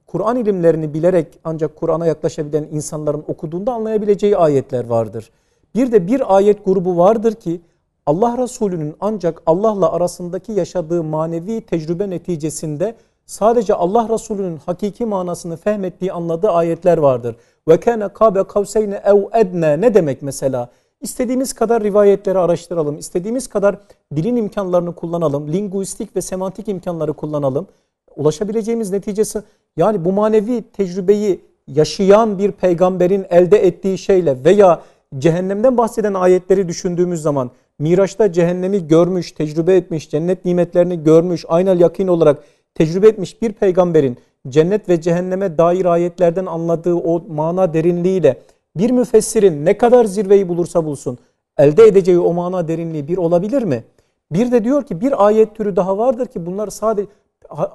Kur'an ilimlerini bilerek ancak Kur'an'a yaklaşabilen insanların okuduğunda anlayabileceği ayetler vardır. Bir de bir ayet grubu vardır ki Allah Resulü'nün ancak Allah'la arasındaki yaşadığı manevi tecrübe neticesinde sadece Allah Resulü'nün hakiki manasını fehmettiği anladığı ayetler vardır. Ve kana kabe kavseyne ev edna ne demek mesela? İstediğimiz kadar rivayetleri araştıralım, istediğimiz kadar dilin imkanlarını kullanalım, linguistik ve semantik imkanları kullanalım. Ulaşabileceğimiz neticesi yani bu manevi tecrübeyi yaşayan bir peygamberin elde ettiği şeyle veya cehennemden bahseden ayetleri düşündüğümüz zaman Miraç'ta cehennemi görmüş, tecrübe etmiş, cennet nimetlerini görmüş, aynal yakın olarak tecrübe etmiş bir peygamberin cennet ve cehenneme dair ayetlerden anladığı o mana derinliğiyle bir müfessirin ne kadar zirveyi bulursa bulsun elde edeceği o mana derinliği bir olabilir mi? Bir de diyor ki bir ayet türü daha vardır ki bunlar sadece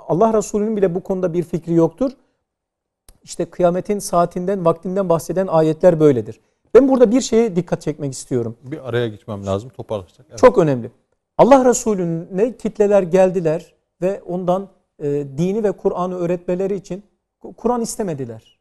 Allah Resulü'nün bile bu konuda bir fikri yoktur. İşte kıyametin saatinden, vaktinden bahseden ayetler böyledir. Ben burada bir şeye dikkat çekmek istiyorum. Bir araya gitmem lazım toparlasak. Evet. Çok önemli. Allah Resulüne kitleler geldiler ve ondan e, dini ve Kur'an'ı öğretmeleri için Kur'an istemediler.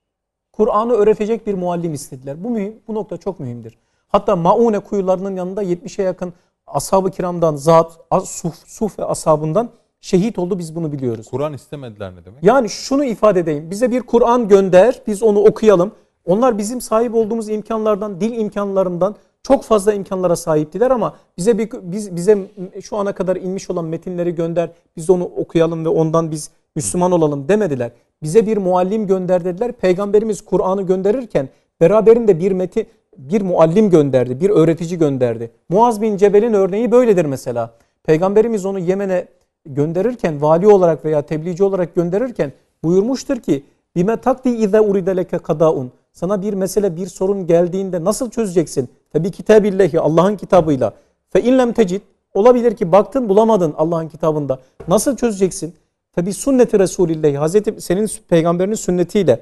Kur'an'ı öğretecek bir muallim istediler. Bu mühim, bu nokta çok mühimdir. Hatta Maune kuyularının yanında 70'e yakın ashab-ı kiramdan, zat, suf, suf ve ashabından şehit oldu biz bunu biliyoruz. Kur'an istemediler ne demek? Yani şunu ifade edeyim. Bize bir Kur'an gönder, biz onu okuyalım. Onlar bizim sahip olduğumuz imkanlardan, dil imkanlarından çok fazla imkanlara sahiptiler ama bize bir, biz bize şu ana kadar inmiş olan metinleri gönder, biz onu okuyalım ve ondan biz Müslüman olalım demediler. Bize bir muallim gönder dediler. Peygamberimiz Kur'an'ı gönderirken beraberinde bir meti bir muallim gönderdi, bir öğretici gönderdi. Muaz bin Cebel'in örneği böyledir mesela. Peygamberimiz onu Yemen'e gönderirken vali olarak veya tebliğci olarak gönderirken buyurmuştur ki bime takdi ize uridaleke kadaun sana bir mesele, bir sorun geldiğinde nasıl çözeceksin? Tabi kitabillahi, Allah'ın kitabıyla. Fe inlem tecid, olabilir ki baktın bulamadın Allah'ın kitabında. Nasıl çözeceksin? Tabi sünneti Resulillahi, Hazreti senin peygamberinin sünnetiyle.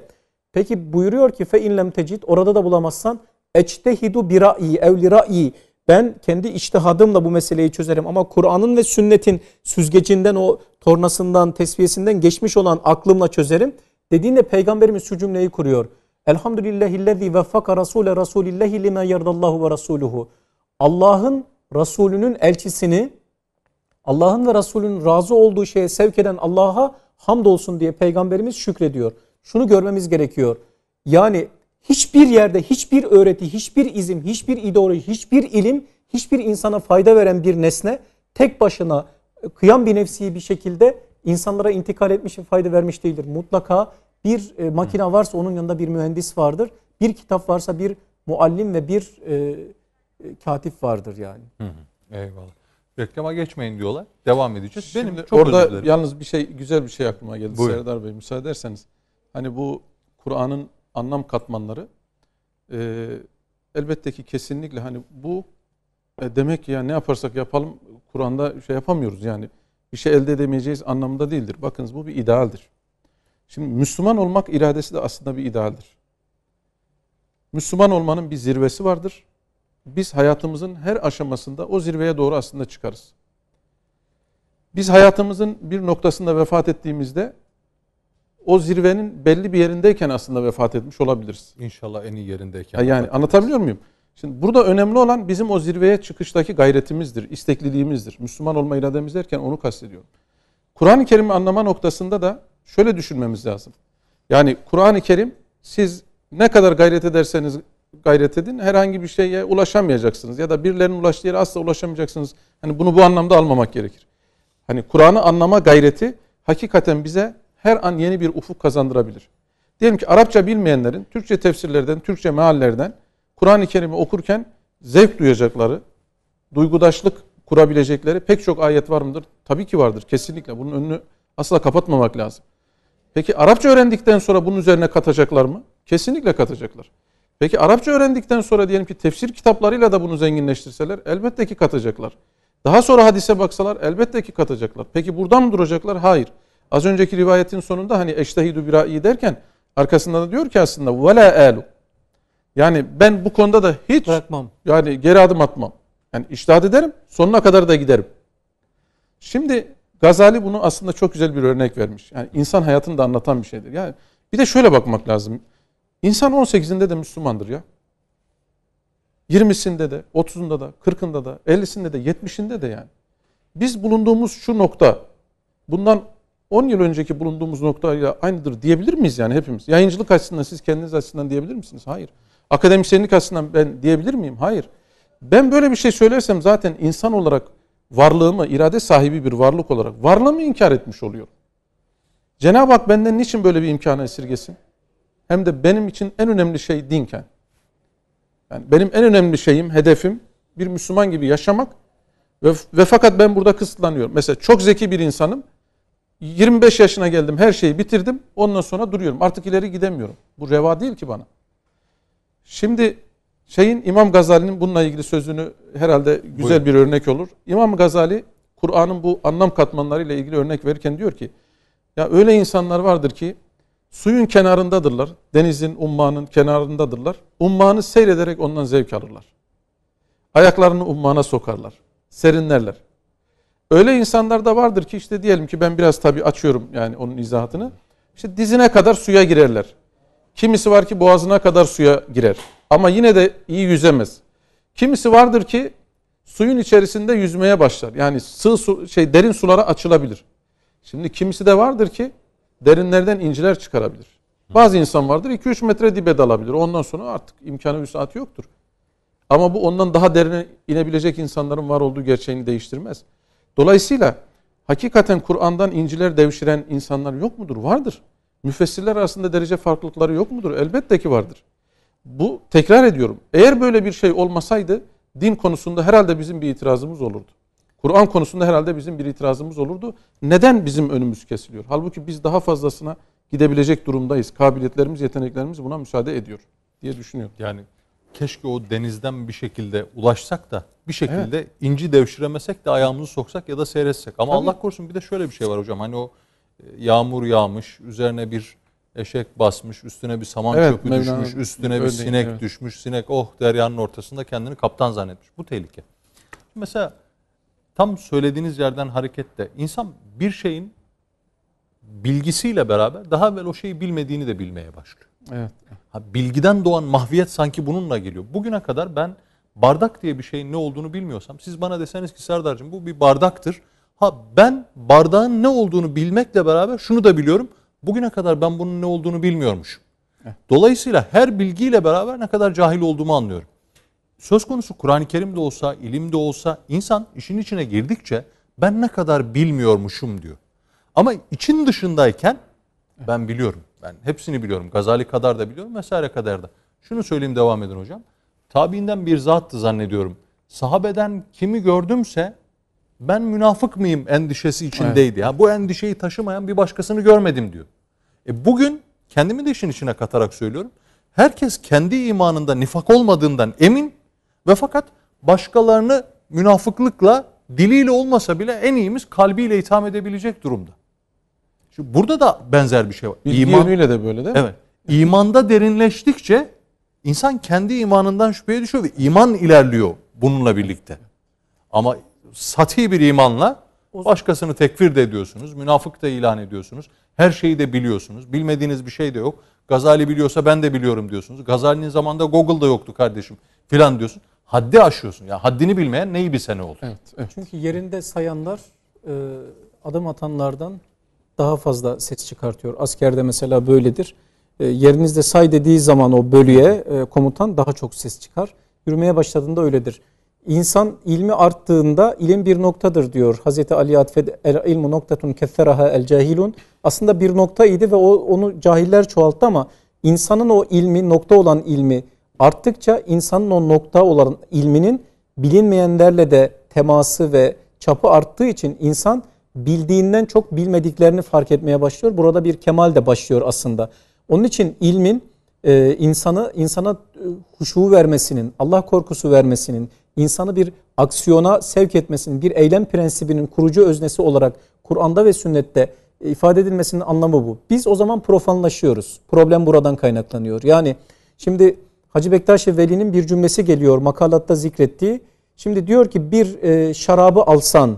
Peki buyuruyor ki fe inlem tecid, orada da bulamazsan ectehidu bira'i evli ra'i. Ben kendi içtihadımla bu meseleyi çözerim ama Kur'an'ın ve sünnetin süzgecinden o tornasından tesviyesinden geçmiş olan aklımla çözerim. Dediğinde peygamberimiz şu cümleyi kuruyor. Elhamdülillahillezî veffaka rasûle rasûlillâhi lime yerdallahu ve rasûluhu. Allah'ın Resulünün elçisini Allah'ın ve Resulünün razı olduğu şeye sevk eden Allah'a hamdolsun diye peygamberimiz şükrediyor. Şunu görmemiz gerekiyor. Yani hiçbir yerde hiçbir öğreti, hiçbir izim, hiçbir ideoloji, hiçbir ilim, hiçbir insana fayda veren bir nesne tek başına e, kıyam bir nefsi bir şekilde insanlara intikal etmiş ve fayda vermiş değildir. Mutlaka bir e, makine varsa onun yanında bir mühendis vardır. Bir kitap varsa bir muallim ve bir e, e katip vardır yani. Hı hı. Eyvallah. Reklama geçmeyin diyorlar. Devam edeceğiz. Şimdi Benim de çok orada özür yalnız bir şey güzel bir şey aklıma geldi Buyurun. Serdar Bey müsaade ederseniz. Hani bu Kur'an'ın anlam katmanları e, elbette ki kesinlikle hani bu e, demek ki ya ne yaparsak yapalım Kur'an'da şey yapamıyoruz yani bir şey elde edemeyeceğiz anlamında değildir. Bakınız bu bir idealdir. Şimdi Müslüman olmak iradesi de aslında bir idealdir. Müslüman olmanın bir zirvesi vardır. Biz hayatımızın her aşamasında o zirveye doğru aslında çıkarız. Biz hayatımızın bir noktasında vefat ettiğimizde o zirvenin belli bir yerindeyken aslında vefat etmiş olabiliriz. İnşallah en iyi yerindeyken. Ha yani anlatabiliyor muyum? Şimdi burada önemli olan bizim o zirveye çıkıştaki gayretimizdir, istekliliğimizdir. Müslüman olma irademiz derken onu kastediyorum. Kur'an-ı Kerim'i anlama noktasında da şöyle düşünmemiz lazım. Yani Kur'an-ı Kerim siz ne kadar gayret ederseniz gayret edin herhangi bir şeye ulaşamayacaksınız ya da birilerinin ulaştığı yere asla ulaşamayacaksınız. Hani bunu bu anlamda almamak gerekir. Hani Kur'an'ı anlama gayreti hakikaten bize her an yeni bir ufuk kazandırabilir. Diyelim ki Arapça bilmeyenlerin Türkçe tefsirlerden, Türkçe meallerden Kur'an-ı Kerim'i okurken zevk duyacakları, duygudaşlık kurabilecekleri pek çok ayet var mıdır? Tabii ki vardır kesinlikle. Bunun önünü asla kapatmamak lazım. Peki Arapça öğrendikten sonra bunun üzerine katacaklar mı? Kesinlikle katacaklar. Peki Arapça öğrendikten sonra diyelim ki tefsir kitaplarıyla da bunu zenginleştirseler elbette ki katacaklar. Daha sonra hadise baksalar elbette ki katacaklar. Peki buradan mı duracaklar? Hayır. Az önceki rivayetin sonunda hani eştehidu bira'i derken arkasında da diyor ki aslında ve elu. Yani ben bu konuda da hiç bırakmam. Yani geri adım atmam. Yani iştahat ederim, sonuna kadar da giderim. Şimdi Gazali bunu aslında çok güzel bir örnek vermiş. Yani insan hayatını da anlatan bir şeydir. Yani bir de şöyle bakmak lazım. İnsan 18'inde de Müslümandır ya. 20'sinde de, 30'unda da, 40'ında da, 50'sinde de, 70'inde de yani. Biz bulunduğumuz şu nokta bundan 10 yıl önceki bulunduğumuz noktayla aynıdır diyebilir miyiz yani hepimiz? Yayıncılık açısından siz kendiniz açısından diyebilir misiniz? Hayır. Akademisyenlik açısından ben diyebilir miyim? Hayır. Ben böyle bir şey söylersem zaten insan olarak varlığımı irade sahibi bir varlık olarak varlığımı inkar etmiş oluyorum. Cenab-ı Hak benden niçin böyle bir imkanı esirgesin? Hem de benim için en önemli şey dinken. Yani benim en önemli şeyim, hedefim bir Müslüman gibi yaşamak ve, ve fakat ben burada kısıtlanıyorum. Mesela çok zeki bir insanım. 25 yaşına geldim, her şeyi bitirdim. Ondan sonra duruyorum. Artık ileri gidemiyorum. Bu reva değil ki bana. Şimdi Şeyin İmam Gazali'nin bununla ilgili sözünü herhalde güzel Buyurun. bir örnek olur. İmam Gazali Kur'an'ın bu anlam katmanları ile ilgili örnek verirken diyor ki ya öyle insanlar vardır ki suyun kenarındadırlar. Denizin, ummanın kenarındadırlar. Ummanı seyrederek ondan zevk alırlar. Ayaklarını ummana sokarlar. Serinlerler. Öyle insanlar da vardır ki işte diyelim ki ben biraz tabii açıyorum yani onun izahatını. İşte dizine kadar suya girerler. Kimisi var ki boğazına kadar suya girer. Ama yine de iyi yüzemez. Kimisi vardır ki suyun içerisinde yüzmeye başlar. Yani sığ su, şey derin sulara açılabilir. Şimdi kimisi de vardır ki derinlerden inciler çıkarabilir. Bazı insan vardır 2-3 metre dibe dalabilir. Ondan sonra artık imkanı müsaat yoktur. Ama bu ondan daha derine inebilecek insanların var olduğu gerçeğini değiştirmez. Dolayısıyla hakikaten Kur'an'dan inciler devşiren insanlar yok mudur? Vardır. Müfessirler arasında derece farklılıkları yok mudur? Elbette ki vardır. Bu tekrar ediyorum. Eğer böyle bir şey olmasaydı din konusunda herhalde bizim bir itirazımız olurdu. Kur'an konusunda herhalde bizim bir itirazımız olurdu. Neden bizim önümüz kesiliyor? Halbuki biz daha fazlasına gidebilecek durumdayız. Kabiliyetlerimiz, yeteneklerimiz buna müsaade ediyor diye düşünüyorum. Yani keşke o denizden bir şekilde ulaşsak da bir şekilde evet. inci devşiremesek de ayağımızı soksak ya da seyretsek. Ama Tabii. Allah korusun bir de şöyle bir şey var hocam. Hani o e, yağmur yağmış, üzerine bir eşek basmış, üstüne bir saman evet, çöpü Mevlana, düşmüş, üstüne bir sinek evet. düşmüş. Sinek oh deryanın ortasında kendini kaptan zannetmiş. Bu tehlike. Mesela tam söylediğiniz yerden hareketle insan bir şeyin bilgisiyle beraber daha evvel o şeyi bilmediğini de bilmeye başlıyor. Evet. Ha, bilgiden doğan mahviyet sanki bununla geliyor. Bugüne kadar ben bardak diye bir şeyin ne olduğunu bilmiyorsam siz bana deseniz ki Serdar'cığım bu bir bardaktır. Ha ben bardağın ne olduğunu bilmekle beraber şunu da biliyorum. Bugüne kadar ben bunun ne olduğunu bilmiyormuşum. Dolayısıyla her bilgiyle beraber ne kadar cahil olduğumu anlıyorum. Söz konusu Kur'an-ı Kerim de olsa, ilim de olsa insan işin içine girdikçe ben ne kadar bilmiyormuşum diyor. Ama için dışındayken ben biliyorum. Ben hepsini biliyorum. Gazali kadar da biliyorum vesaire kadar da. Şunu söyleyeyim devam edin hocam. Tabiinden bir zattı zannediyorum. Sahabeden kimi gördümse ben münafık mıyım endişesi içindeydi. Evet. Ha, bu endişeyi taşımayan bir başkasını görmedim diyor. E bugün kendimi de işin içine katarak söylüyorum. Herkes kendi imanında nifak olmadığından emin ve fakat başkalarını münafıklıkla diliyle olmasa bile en iyimiz kalbiyle itham edebilecek durumda. Şimdi burada da benzer bir şey var. Bilgi İman, yönüyle de böyle değil mi? Evet. İmanda derinleştikçe insan kendi imanından şüpheye düşüyor ve iman ilerliyor bununla birlikte. Ama sati bir imanla başkasını tekfir de ediyorsunuz, münafık da ilan ediyorsunuz. Her şeyi de biliyorsunuz. Bilmediğiniz bir şey de yok. Gazali biliyorsa ben de biliyorum diyorsunuz. Gazali'nin zamanında Google'da yoktu kardeşim filan diyorsun. Haddi aşıyorsun. Ya haddini bilmeyen neyi bir sene oldu? Evet, evet. Çünkü yerinde sayanlar e, adım atanlardan daha fazla ses çıkartıyor. Askerde mesela böyledir. E, yerinizde say dediği zaman o bölüye e, komutan daha çok ses çıkar. Yürümeye başladığında öyledir. İnsan ilmi arttığında ilim bir noktadır diyor. Hazreti Ali Atfed el ilmu noktatun kesseraha el cahilun. Aslında bir nokta idi ve o, onu cahiller çoğalttı ama insanın o ilmi, nokta olan ilmi arttıkça insanın o nokta olan ilminin bilinmeyenlerle de teması ve çapı arttığı için insan bildiğinden çok bilmediklerini fark etmeye başlıyor. Burada bir kemal de başlıyor aslında. Onun için ilmin e, insanı insana e, huşu vermesinin, Allah korkusu vermesinin, insanı bir aksiyona sevk etmesinin, bir eylem prensibinin kurucu öznesi olarak Kur'an'da ve sünnette e, ifade edilmesinin anlamı bu. Biz o zaman profanlaşıyoruz. Problem buradan kaynaklanıyor. Yani şimdi Hacı Bektaş Veli'nin bir cümlesi geliyor makalatta zikrettiği. Şimdi diyor ki bir e, şarabı alsan,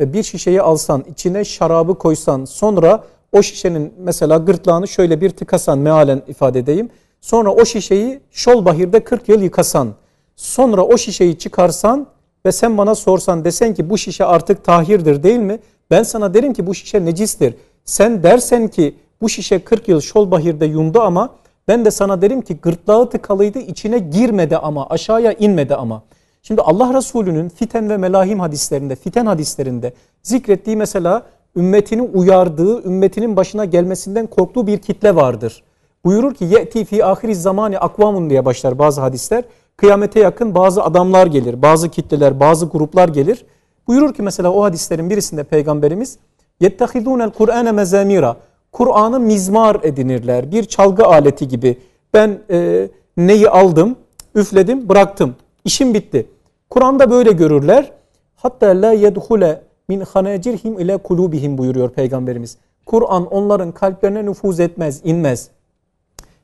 e, bir şişeyi alsan, içine şarabı koysan sonra o şişenin mesela gırtlağını şöyle bir tıkasan mealen ifade edeyim. Sonra o şişeyi şol Şolbahir'de 40 yıl yıkasan. Sonra o şişeyi çıkarsan ve sen bana sorsan desen ki bu şişe artık tahirdir değil mi? Ben sana derim ki bu şişe necistir. Sen dersen ki bu şişe 40 yıl Şolbahir'de yundu ama ben de sana derim ki gırtlağı tıkalıydı içine girmedi ama aşağıya inmedi ama. Şimdi Allah Resulü'nün fiten ve melahim hadislerinde, fiten hadislerinde zikrettiği mesela ümmetini uyardığı, ümmetinin başına gelmesinden korktuğu bir kitle vardır. Buyurur ki yeti fi ahiriz zamani akvamun diye başlar bazı hadisler kıyamete yakın bazı adamlar gelir, bazı kitleler, bazı gruplar gelir. Buyurur ki mesela o hadislerin birisinde peygamberimiz يَتَّخِذُونَ الْقُرْآنَ mezamira. Kur'an'ı mizmar edinirler. Bir çalgı aleti gibi. Ben e, neyi aldım, üfledim, bıraktım. İşim bitti. Kur'an'da böyle görürler. Hatta la yedhule min hanecirhim ile kulubihim buyuruyor peygamberimiz. Kur'an onların kalplerine nüfuz etmez, inmez.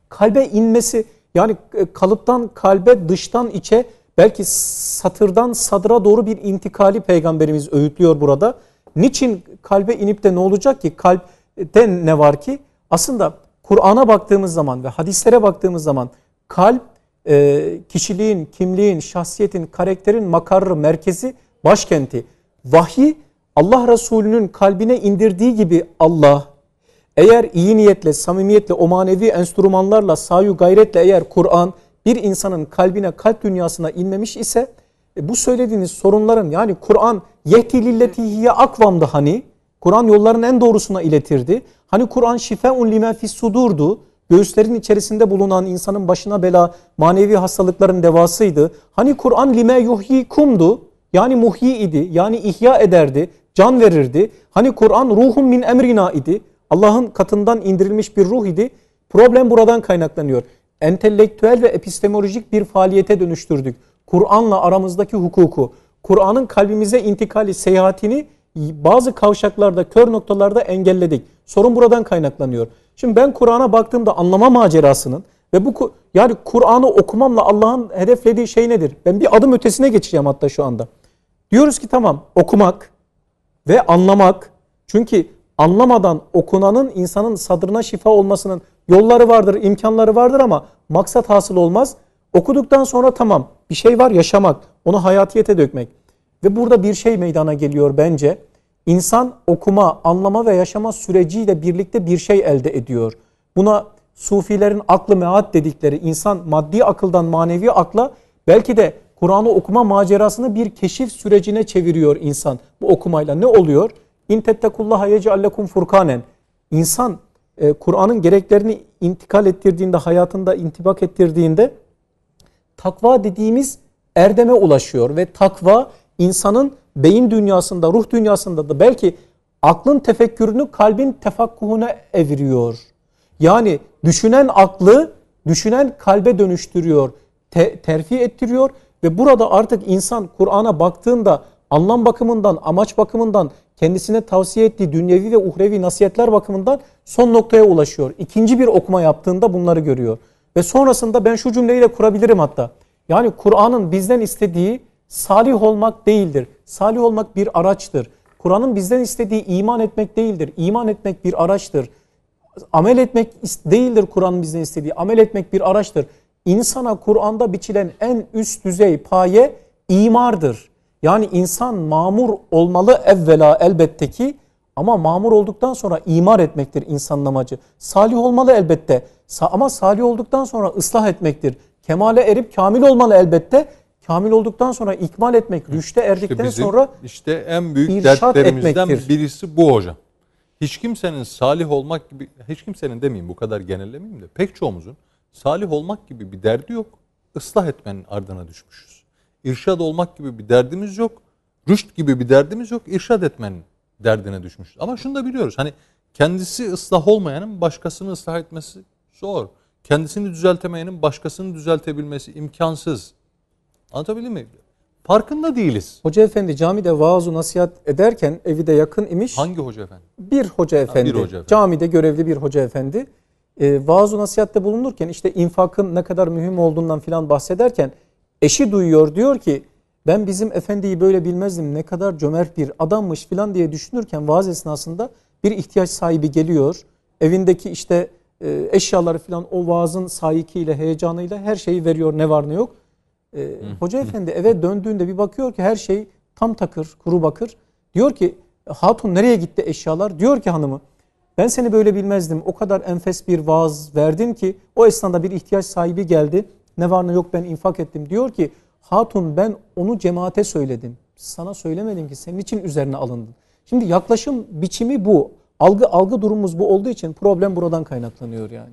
Kalbe inmesi yani e, kalıptan kalbe, dıştan içe belki satırdan sadra doğru bir intikali peygamberimiz öğütlüyor burada. Niçin kalbe inip de ne olacak ki? Kalpte ne var ki? Aslında Kur'an'a baktığımız zaman ve hadislere baktığımız zaman kalp e, kişiliğin, kimliğin, şahsiyetin, karakterin makarrı, merkezi, başkenti. Vahiy Allah Resulü'nün kalbine indirdiği gibi Allah, eğer iyi niyetle, samimiyetle, o manevi enstrümanlarla, sayu gayretle eğer Kur'an bir insanın kalbine, kalp dünyasına inmemiş ise e, bu söylediğiniz sorunların yani Kur'an yehti lilletihiye akvamdı hani Kur'an yolların en doğrusuna iletirdi. Hani Kur'an şifeun lime fis sudurdu. Göğüslerin içerisinde bulunan insanın başına bela manevi hastalıkların devasıydı. Hani Kur'an lime yuhyikumdu. Yani muhyi idi. Yani ihya ederdi. Can verirdi. Hani Kur'an ruhum min emrina idi. Allah'ın katından indirilmiş bir ruh idi. Problem buradan kaynaklanıyor. Entelektüel ve epistemolojik bir faaliyete dönüştürdük. Kur'an'la aramızdaki hukuku, Kur'an'ın kalbimize intikali, seyahatini bazı kavşaklarda, kör noktalarda engelledik. Sorun buradan kaynaklanıyor. Şimdi ben Kur'an'a baktığımda anlama macerasının ve bu yani Kur'an'ı okumamla Allah'ın hedeflediği şey nedir? Ben bir adım ötesine geçeceğim hatta şu anda. Diyoruz ki tamam okumak ve anlamak. Çünkü anlamadan okunanın insanın sadrına şifa olmasının yolları vardır, imkanları vardır ama maksat hasıl olmaz. Okuduktan sonra tamam bir şey var yaşamak, onu hayatiyete dökmek. Ve burada bir şey meydana geliyor bence. İnsan okuma, anlama ve yaşama süreciyle birlikte bir şey elde ediyor. Buna sufilerin aklı meat dedikleri insan maddi akıldan manevi akla belki de Kur'an'ı okuma macerasını bir keşif sürecine çeviriyor insan bu okumayla. Ne oluyor? İn tettekullaha yeceallekum furkanen. İnsan e, Kur'an'ın gereklerini intikal ettirdiğinde, hayatında intibak ettirdiğinde takva dediğimiz erdeme ulaşıyor ve takva insanın beyin dünyasında, ruh dünyasında da belki aklın tefekkürünü kalbin tefakkuhuna eviriyor. Yani düşünen aklı düşünen kalbe dönüştürüyor, te, terfi ettiriyor ve burada artık insan Kur'an'a baktığında anlam bakımından, amaç bakımından kendisine tavsiye ettiği dünyevi ve uhrevi nasihatler bakımından son noktaya ulaşıyor. İkinci bir okuma yaptığında bunları görüyor. Ve sonrasında ben şu cümleyi de kurabilirim hatta. Yani Kur'an'ın bizden istediği salih olmak değildir. Salih olmak bir araçtır. Kur'an'ın bizden istediği iman etmek değildir. İman etmek bir araçtır. Amel etmek değildir Kur'an'ın bizden istediği. Amel etmek bir araçtır. İnsana Kur'an'da biçilen en üst düzey paye imardır. Yani insan mamur olmalı evvela elbette ki ama mamur olduktan sonra imar etmektir insanın amacı. Salih olmalı elbette ama salih olduktan sonra ıslah etmektir. Kemale erip kamil olmalı elbette. Kamil olduktan sonra ikmal etmek, rüşte erdikten işte bizim, sonra işte en büyük dertlerimizden etmektir. birisi bu hocam. Hiç kimsenin salih olmak gibi, hiç kimsenin demeyeyim bu kadar genellemeyeyim de pek çoğumuzun salih olmak gibi bir derdi yok. Islah etmenin ardına düşmüşüz irşad olmak gibi bir derdimiz yok. Rüşt gibi bir derdimiz yok. İrşad etmenin derdine düşmüşüz. Ama şunu da biliyoruz. Hani kendisi ıslah olmayanın başkasını ıslah etmesi zor. Kendisini düzeltemeyenin başkasını düzeltebilmesi imkansız. Anlatabildim mi? Farkında değiliz. Hoca efendi camide vaazu nasihat ederken evi de yakın imiş. Hangi hoca efendi? Bir hoca efendi. Ha, bir hoca efendi. Camide görevli bir hoca efendi. E, vaazu nasihatte bulunurken işte infakın ne kadar mühim olduğundan filan bahsederken Eşi duyuyor diyor ki ben bizim efendiyi böyle bilmezdim ne kadar cömert bir adammış filan diye düşünürken vaaz esnasında bir ihtiyaç sahibi geliyor. Evindeki işte e, eşyaları filan o vaazın sahikiyle heyecanıyla her şeyi veriyor ne var ne yok. E, Hoca efendi eve döndüğünde bir bakıyor ki her şey tam takır kuru bakır. Diyor ki hatun nereye gitti eşyalar? Diyor ki hanımı ben seni böyle bilmezdim. O kadar enfes bir vaaz verdin ki o esnada bir ihtiyaç sahibi geldi. Ne var ne yok ben infak ettim. Diyor ki hatun ben onu cemaate söyledim. Sana söylemedim ki senin için üzerine alındın. Şimdi yaklaşım biçimi bu. Algı algı durumumuz bu olduğu için problem buradan kaynaklanıyor yani.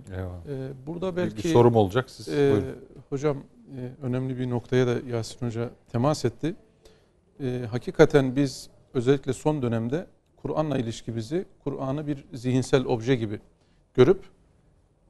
Ee, burada belki bir, bir sorum olacak siz. E, hocam e, önemli bir noktaya da Yasin Hoca temas etti. E, hakikaten biz özellikle son dönemde Kur'an'la ilişkimizi Kur'an'ı bir zihinsel obje gibi görüp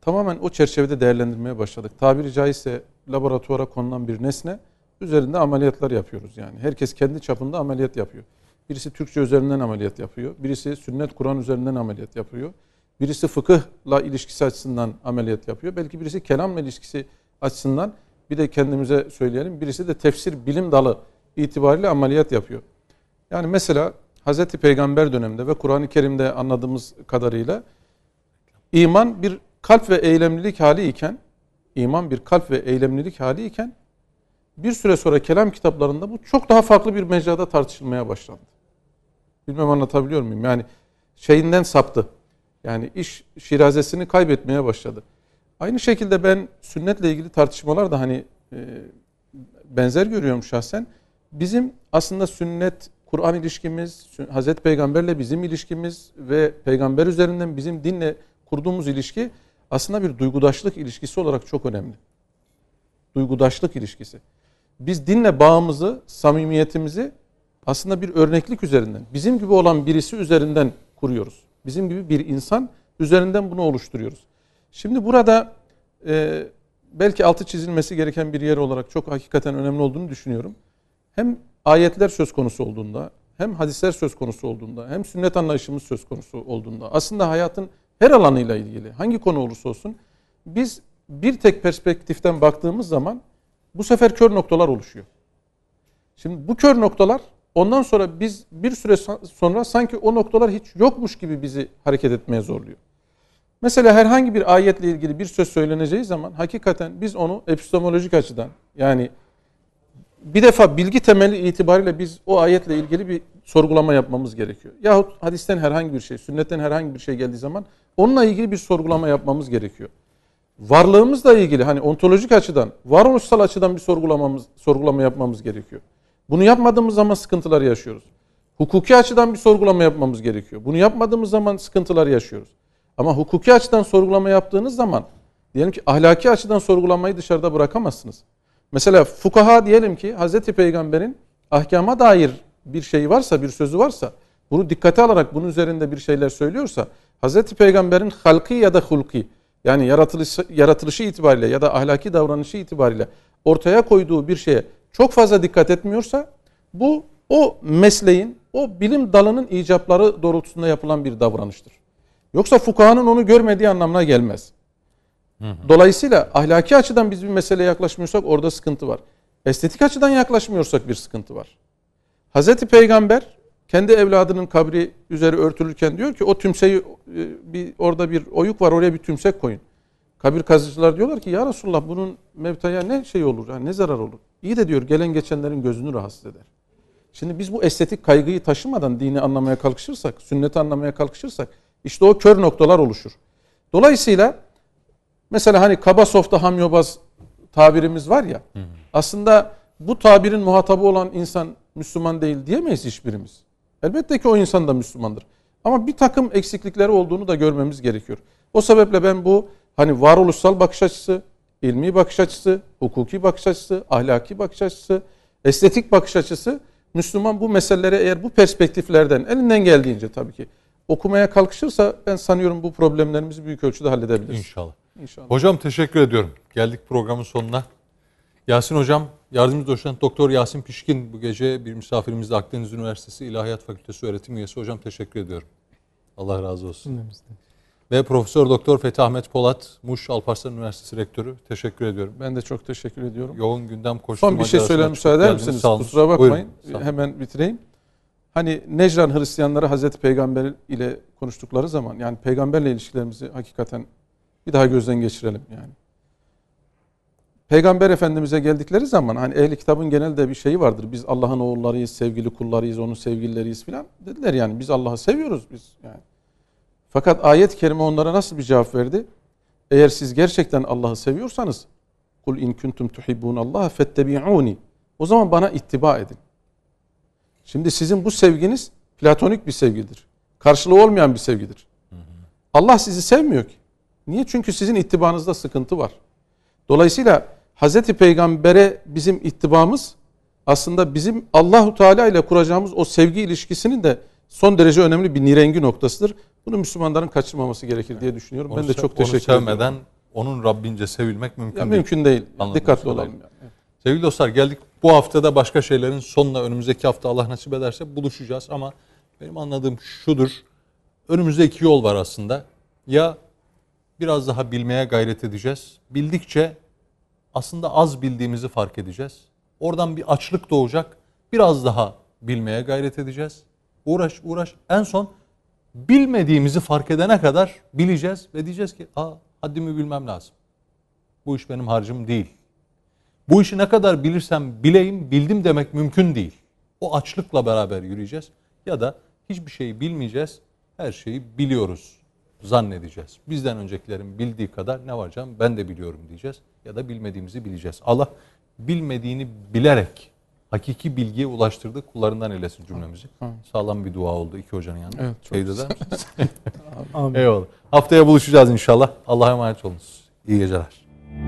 tamamen o çerçevede değerlendirmeye başladık. Tabiri caizse laboratuvara konulan bir nesne üzerinde ameliyatlar yapıyoruz yani. Herkes kendi çapında ameliyat yapıyor. Birisi Türkçe üzerinden ameliyat yapıyor. Birisi sünnet Kur'an üzerinden ameliyat yapıyor. Birisi fıkıhla ilişkisi açısından ameliyat yapıyor. Belki birisi kelamla ilişkisi açısından bir de kendimize söyleyelim. Birisi de tefsir bilim dalı itibariyle ameliyat yapıyor. Yani mesela Hz. Peygamber döneminde ve Kur'an-ı Kerim'de anladığımız kadarıyla iman bir kalp ve eylemlilik hali iken, iman bir kalp ve eylemlilik hali iken, bir süre sonra kelam kitaplarında bu çok daha farklı bir mecrada tartışılmaya başlandı. Bilmem anlatabiliyor muyum? Yani şeyinden saptı. Yani iş şirazesini kaybetmeye başladı. Aynı şekilde ben sünnetle ilgili tartışmalar da hani e, benzer görüyorum şahsen. Bizim aslında sünnet, Kur'an ilişkimiz, Hazreti Peygamberle bizim ilişkimiz ve peygamber üzerinden bizim dinle kurduğumuz ilişki aslında bir duygudaşlık ilişkisi olarak çok önemli. Duygudaşlık ilişkisi. Biz dinle bağımızı, samimiyetimizi aslında bir örneklik üzerinden, bizim gibi olan birisi üzerinden kuruyoruz. Bizim gibi bir insan üzerinden bunu oluşturuyoruz. Şimdi burada e, belki altı çizilmesi gereken bir yer olarak çok hakikaten önemli olduğunu düşünüyorum. Hem ayetler söz konusu olduğunda, hem hadisler söz konusu olduğunda, hem sünnet anlayışımız söz konusu olduğunda, aslında hayatın her alanıyla ilgili hangi konu olursa olsun biz bir tek perspektiften baktığımız zaman bu sefer kör noktalar oluşuyor. Şimdi bu kör noktalar ondan sonra biz bir süre sonra sanki o noktalar hiç yokmuş gibi bizi hareket etmeye zorluyor. Mesela herhangi bir ayetle ilgili bir söz söyleneceği zaman hakikaten biz onu epistemolojik açıdan yani bir defa bilgi temeli itibariyle biz o ayetle ilgili bir sorgulama yapmamız gerekiyor. Yahut hadisten herhangi bir şey, sünnetten herhangi bir şey geldiği zaman Onunla ilgili bir sorgulama yapmamız gerekiyor. Varlığımızla ilgili hani ontolojik açıdan, varoluşsal açıdan bir sorgulamamız, sorgulama yapmamız gerekiyor. Bunu yapmadığımız zaman sıkıntılar yaşıyoruz. Hukuki açıdan bir sorgulama yapmamız gerekiyor. Bunu yapmadığımız zaman sıkıntılar yaşıyoruz. Ama hukuki açıdan sorgulama yaptığınız zaman diyelim ki ahlaki açıdan sorgulamayı dışarıda bırakamazsınız. Mesela fukaha diyelim ki Hazreti Peygamber'in ahkama dair bir şey varsa, bir sözü varsa bunu dikkate alarak bunun üzerinde bir şeyler söylüyorsa Hz. Peygamber'in halki ya da hulki yani yaratılışı, yaratılışı itibariyle ya da ahlaki davranışı itibariyle ortaya koyduğu bir şeye çok fazla dikkat etmiyorsa bu o mesleğin, o bilim dalının icapları doğrultusunda yapılan bir davranıştır. Yoksa fukahanın onu görmediği anlamına gelmez. Dolayısıyla ahlaki açıdan biz bir meseleye yaklaşmıyorsak orada sıkıntı var. Estetik açıdan yaklaşmıyorsak bir sıkıntı var. Hazreti Peygamber kendi evladının kabri üzeri örtülürken diyor ki o tümseyi e, bir orada bir oyuk var oraya bir tümsek koyun. Kabir kazıcılar diyorlar ki ya Resulullah bunun mevtaya ne şey olur yani ne zarar olur. İyi de diyor gelen geçenlerin gözünü rahatsız eder. Şimdi biz bu estetik kaygıyı taşımadan dini anlamaya kalkışırsak, sünneti anlamaya kalkışırsak işte o kör noktalar oluşur. Dolayısıyla mesela hani kaba softa hamyobaz tabirimiz var ya hı hı. aslında bu tabirin muhatabı olan insan Müslüman değil diyemeyiz hiçbirimiz. Elbette ki o insan da Müslümandır. Ama bir takım eksiklikleri olduğunu da görmemiz gerekiyor. O sebeple ben bu hani varoluşsal bakış açısı, ilmi bakış açısı, hukuki bakış açısı, ahlaki bakış açısı, estetik bakış açısı Müslüman bu meselelere eğer bu perspektiflerden elinden geldiğince tabii ki okumaya kalkışırsa ben sanıyorum bu problemlerimizi büyük ölçüde halledebiliriz. İnşallah. İnşallah. Hocam teşekkür ediyorum. Geldik programın sonuna. Yasin Hocam, yardımcı doçent Doktor Yasin Pişkin bu gece bir misafirimizde Akdeniz Üniversitesi İlahiyat Fakültesi öğretim üyesi. Hocam teşekkür ediyorum. Allah razı olsun. Ve Profesör Doktor Fethi Ahmet Polat, Muş Alparslan Üniversitesi Rektörü. Teşekkür ediyorum. Ben de çok teşekkür ediyorum. Yoğun gündem koşturmaca Son bir şey söyler müsaade eder misiniz? Kusura bakmayın. Buyurun, Hemen bitireyim. Hani Necran Hristiyanları Hazreti Peygamber ile konuştukları zaman yani peygamberle ilişkilerimizi hakikaten bir daha gözden geçirelim yani. Peygamber Efendimiz'e geldikleri zaman hani ehli kitabın genelde bir şeyi vardır. Biz Allah'ın oğullarıyız, sevgili kullarıyız, onun sevgilileriyiz filan. Dediler yani biz Allah'ı seviyoruz biz yani. Fakat ayet-i kerime onlara nasıl bir cevap verdi? Eğer siz gerçekten Allah'ı seviyorsanız kul in kuntum tuhibbun Allah fettebi'uni. O zaman bana ittiba edin. Şimdi sizin bu sevginiz platonik bir sevgidir. Karşılığı olmayan bir sevgidir. Allah sizi sevmiyor ki. Niye? Çünkü sizin ittibanızda sıkıntı var. Dolayısıyla Hazreti Peygamber'e bizim ittibamız aslında bizim Allahu Teala ile kuracağımız o sevgi ilişkisinin de son derece önemli bir nirengi noktasıdır. Bunu Müslümanların kaçırmaması gerekir diye düşünüyorum. Onu ben de çok teşekkür ederim. Onu sevmeden ediyorum. onun Rabbince sevilmek mümkün ya, değil. Mümkün değil. Anladığım Dikkatli olalım. Yani. Sevgili dostlar geldik bu haftada başka şeylerin sonuna önümüzdeki hafta Allah nasip ederse buluşacağız ama benim anladığım şudur. Önümüzde iki yol var aslında. Ya biraz daha bilmeye gayret edeceğiz. Bildikçe aslında az bildiğimizi fark edeceğiz. Oradan bir açlık doğacak. Biraz daha bilmeye gayret edeceğiz. Uğraş uğraş en son bilmediğimizi fark edene kadar bileceğiz ve diyeceğiz ki Aa, haddimi bilmem lazım. Bu iş benim harcım değil. Bu işi ne kadar bilirsem bileyim, bildim demek mümkün değil. O açlıkla beraber yürüyeceğiz ya da hiçbir şeyi bilmeyeceğiz, her şeyi biliyoruz zannedeceğiz. Bizden öncekilerin bildiği kadar ne var canım ben de biliyorum diyeceğiz ya da bilmediğimizi bileceğiz. Allah bilmediğini bilerek hakiki bilgiye ulaştırdı kullarından eylesin cümlemizi. Sağlam bir dua oldu iki hocanın yanında. Evet, çok Teyze (laughs) Eyvallah. Haftaya buluşacağız inşallah. Allah'a emanet olunuz. İyi geceler.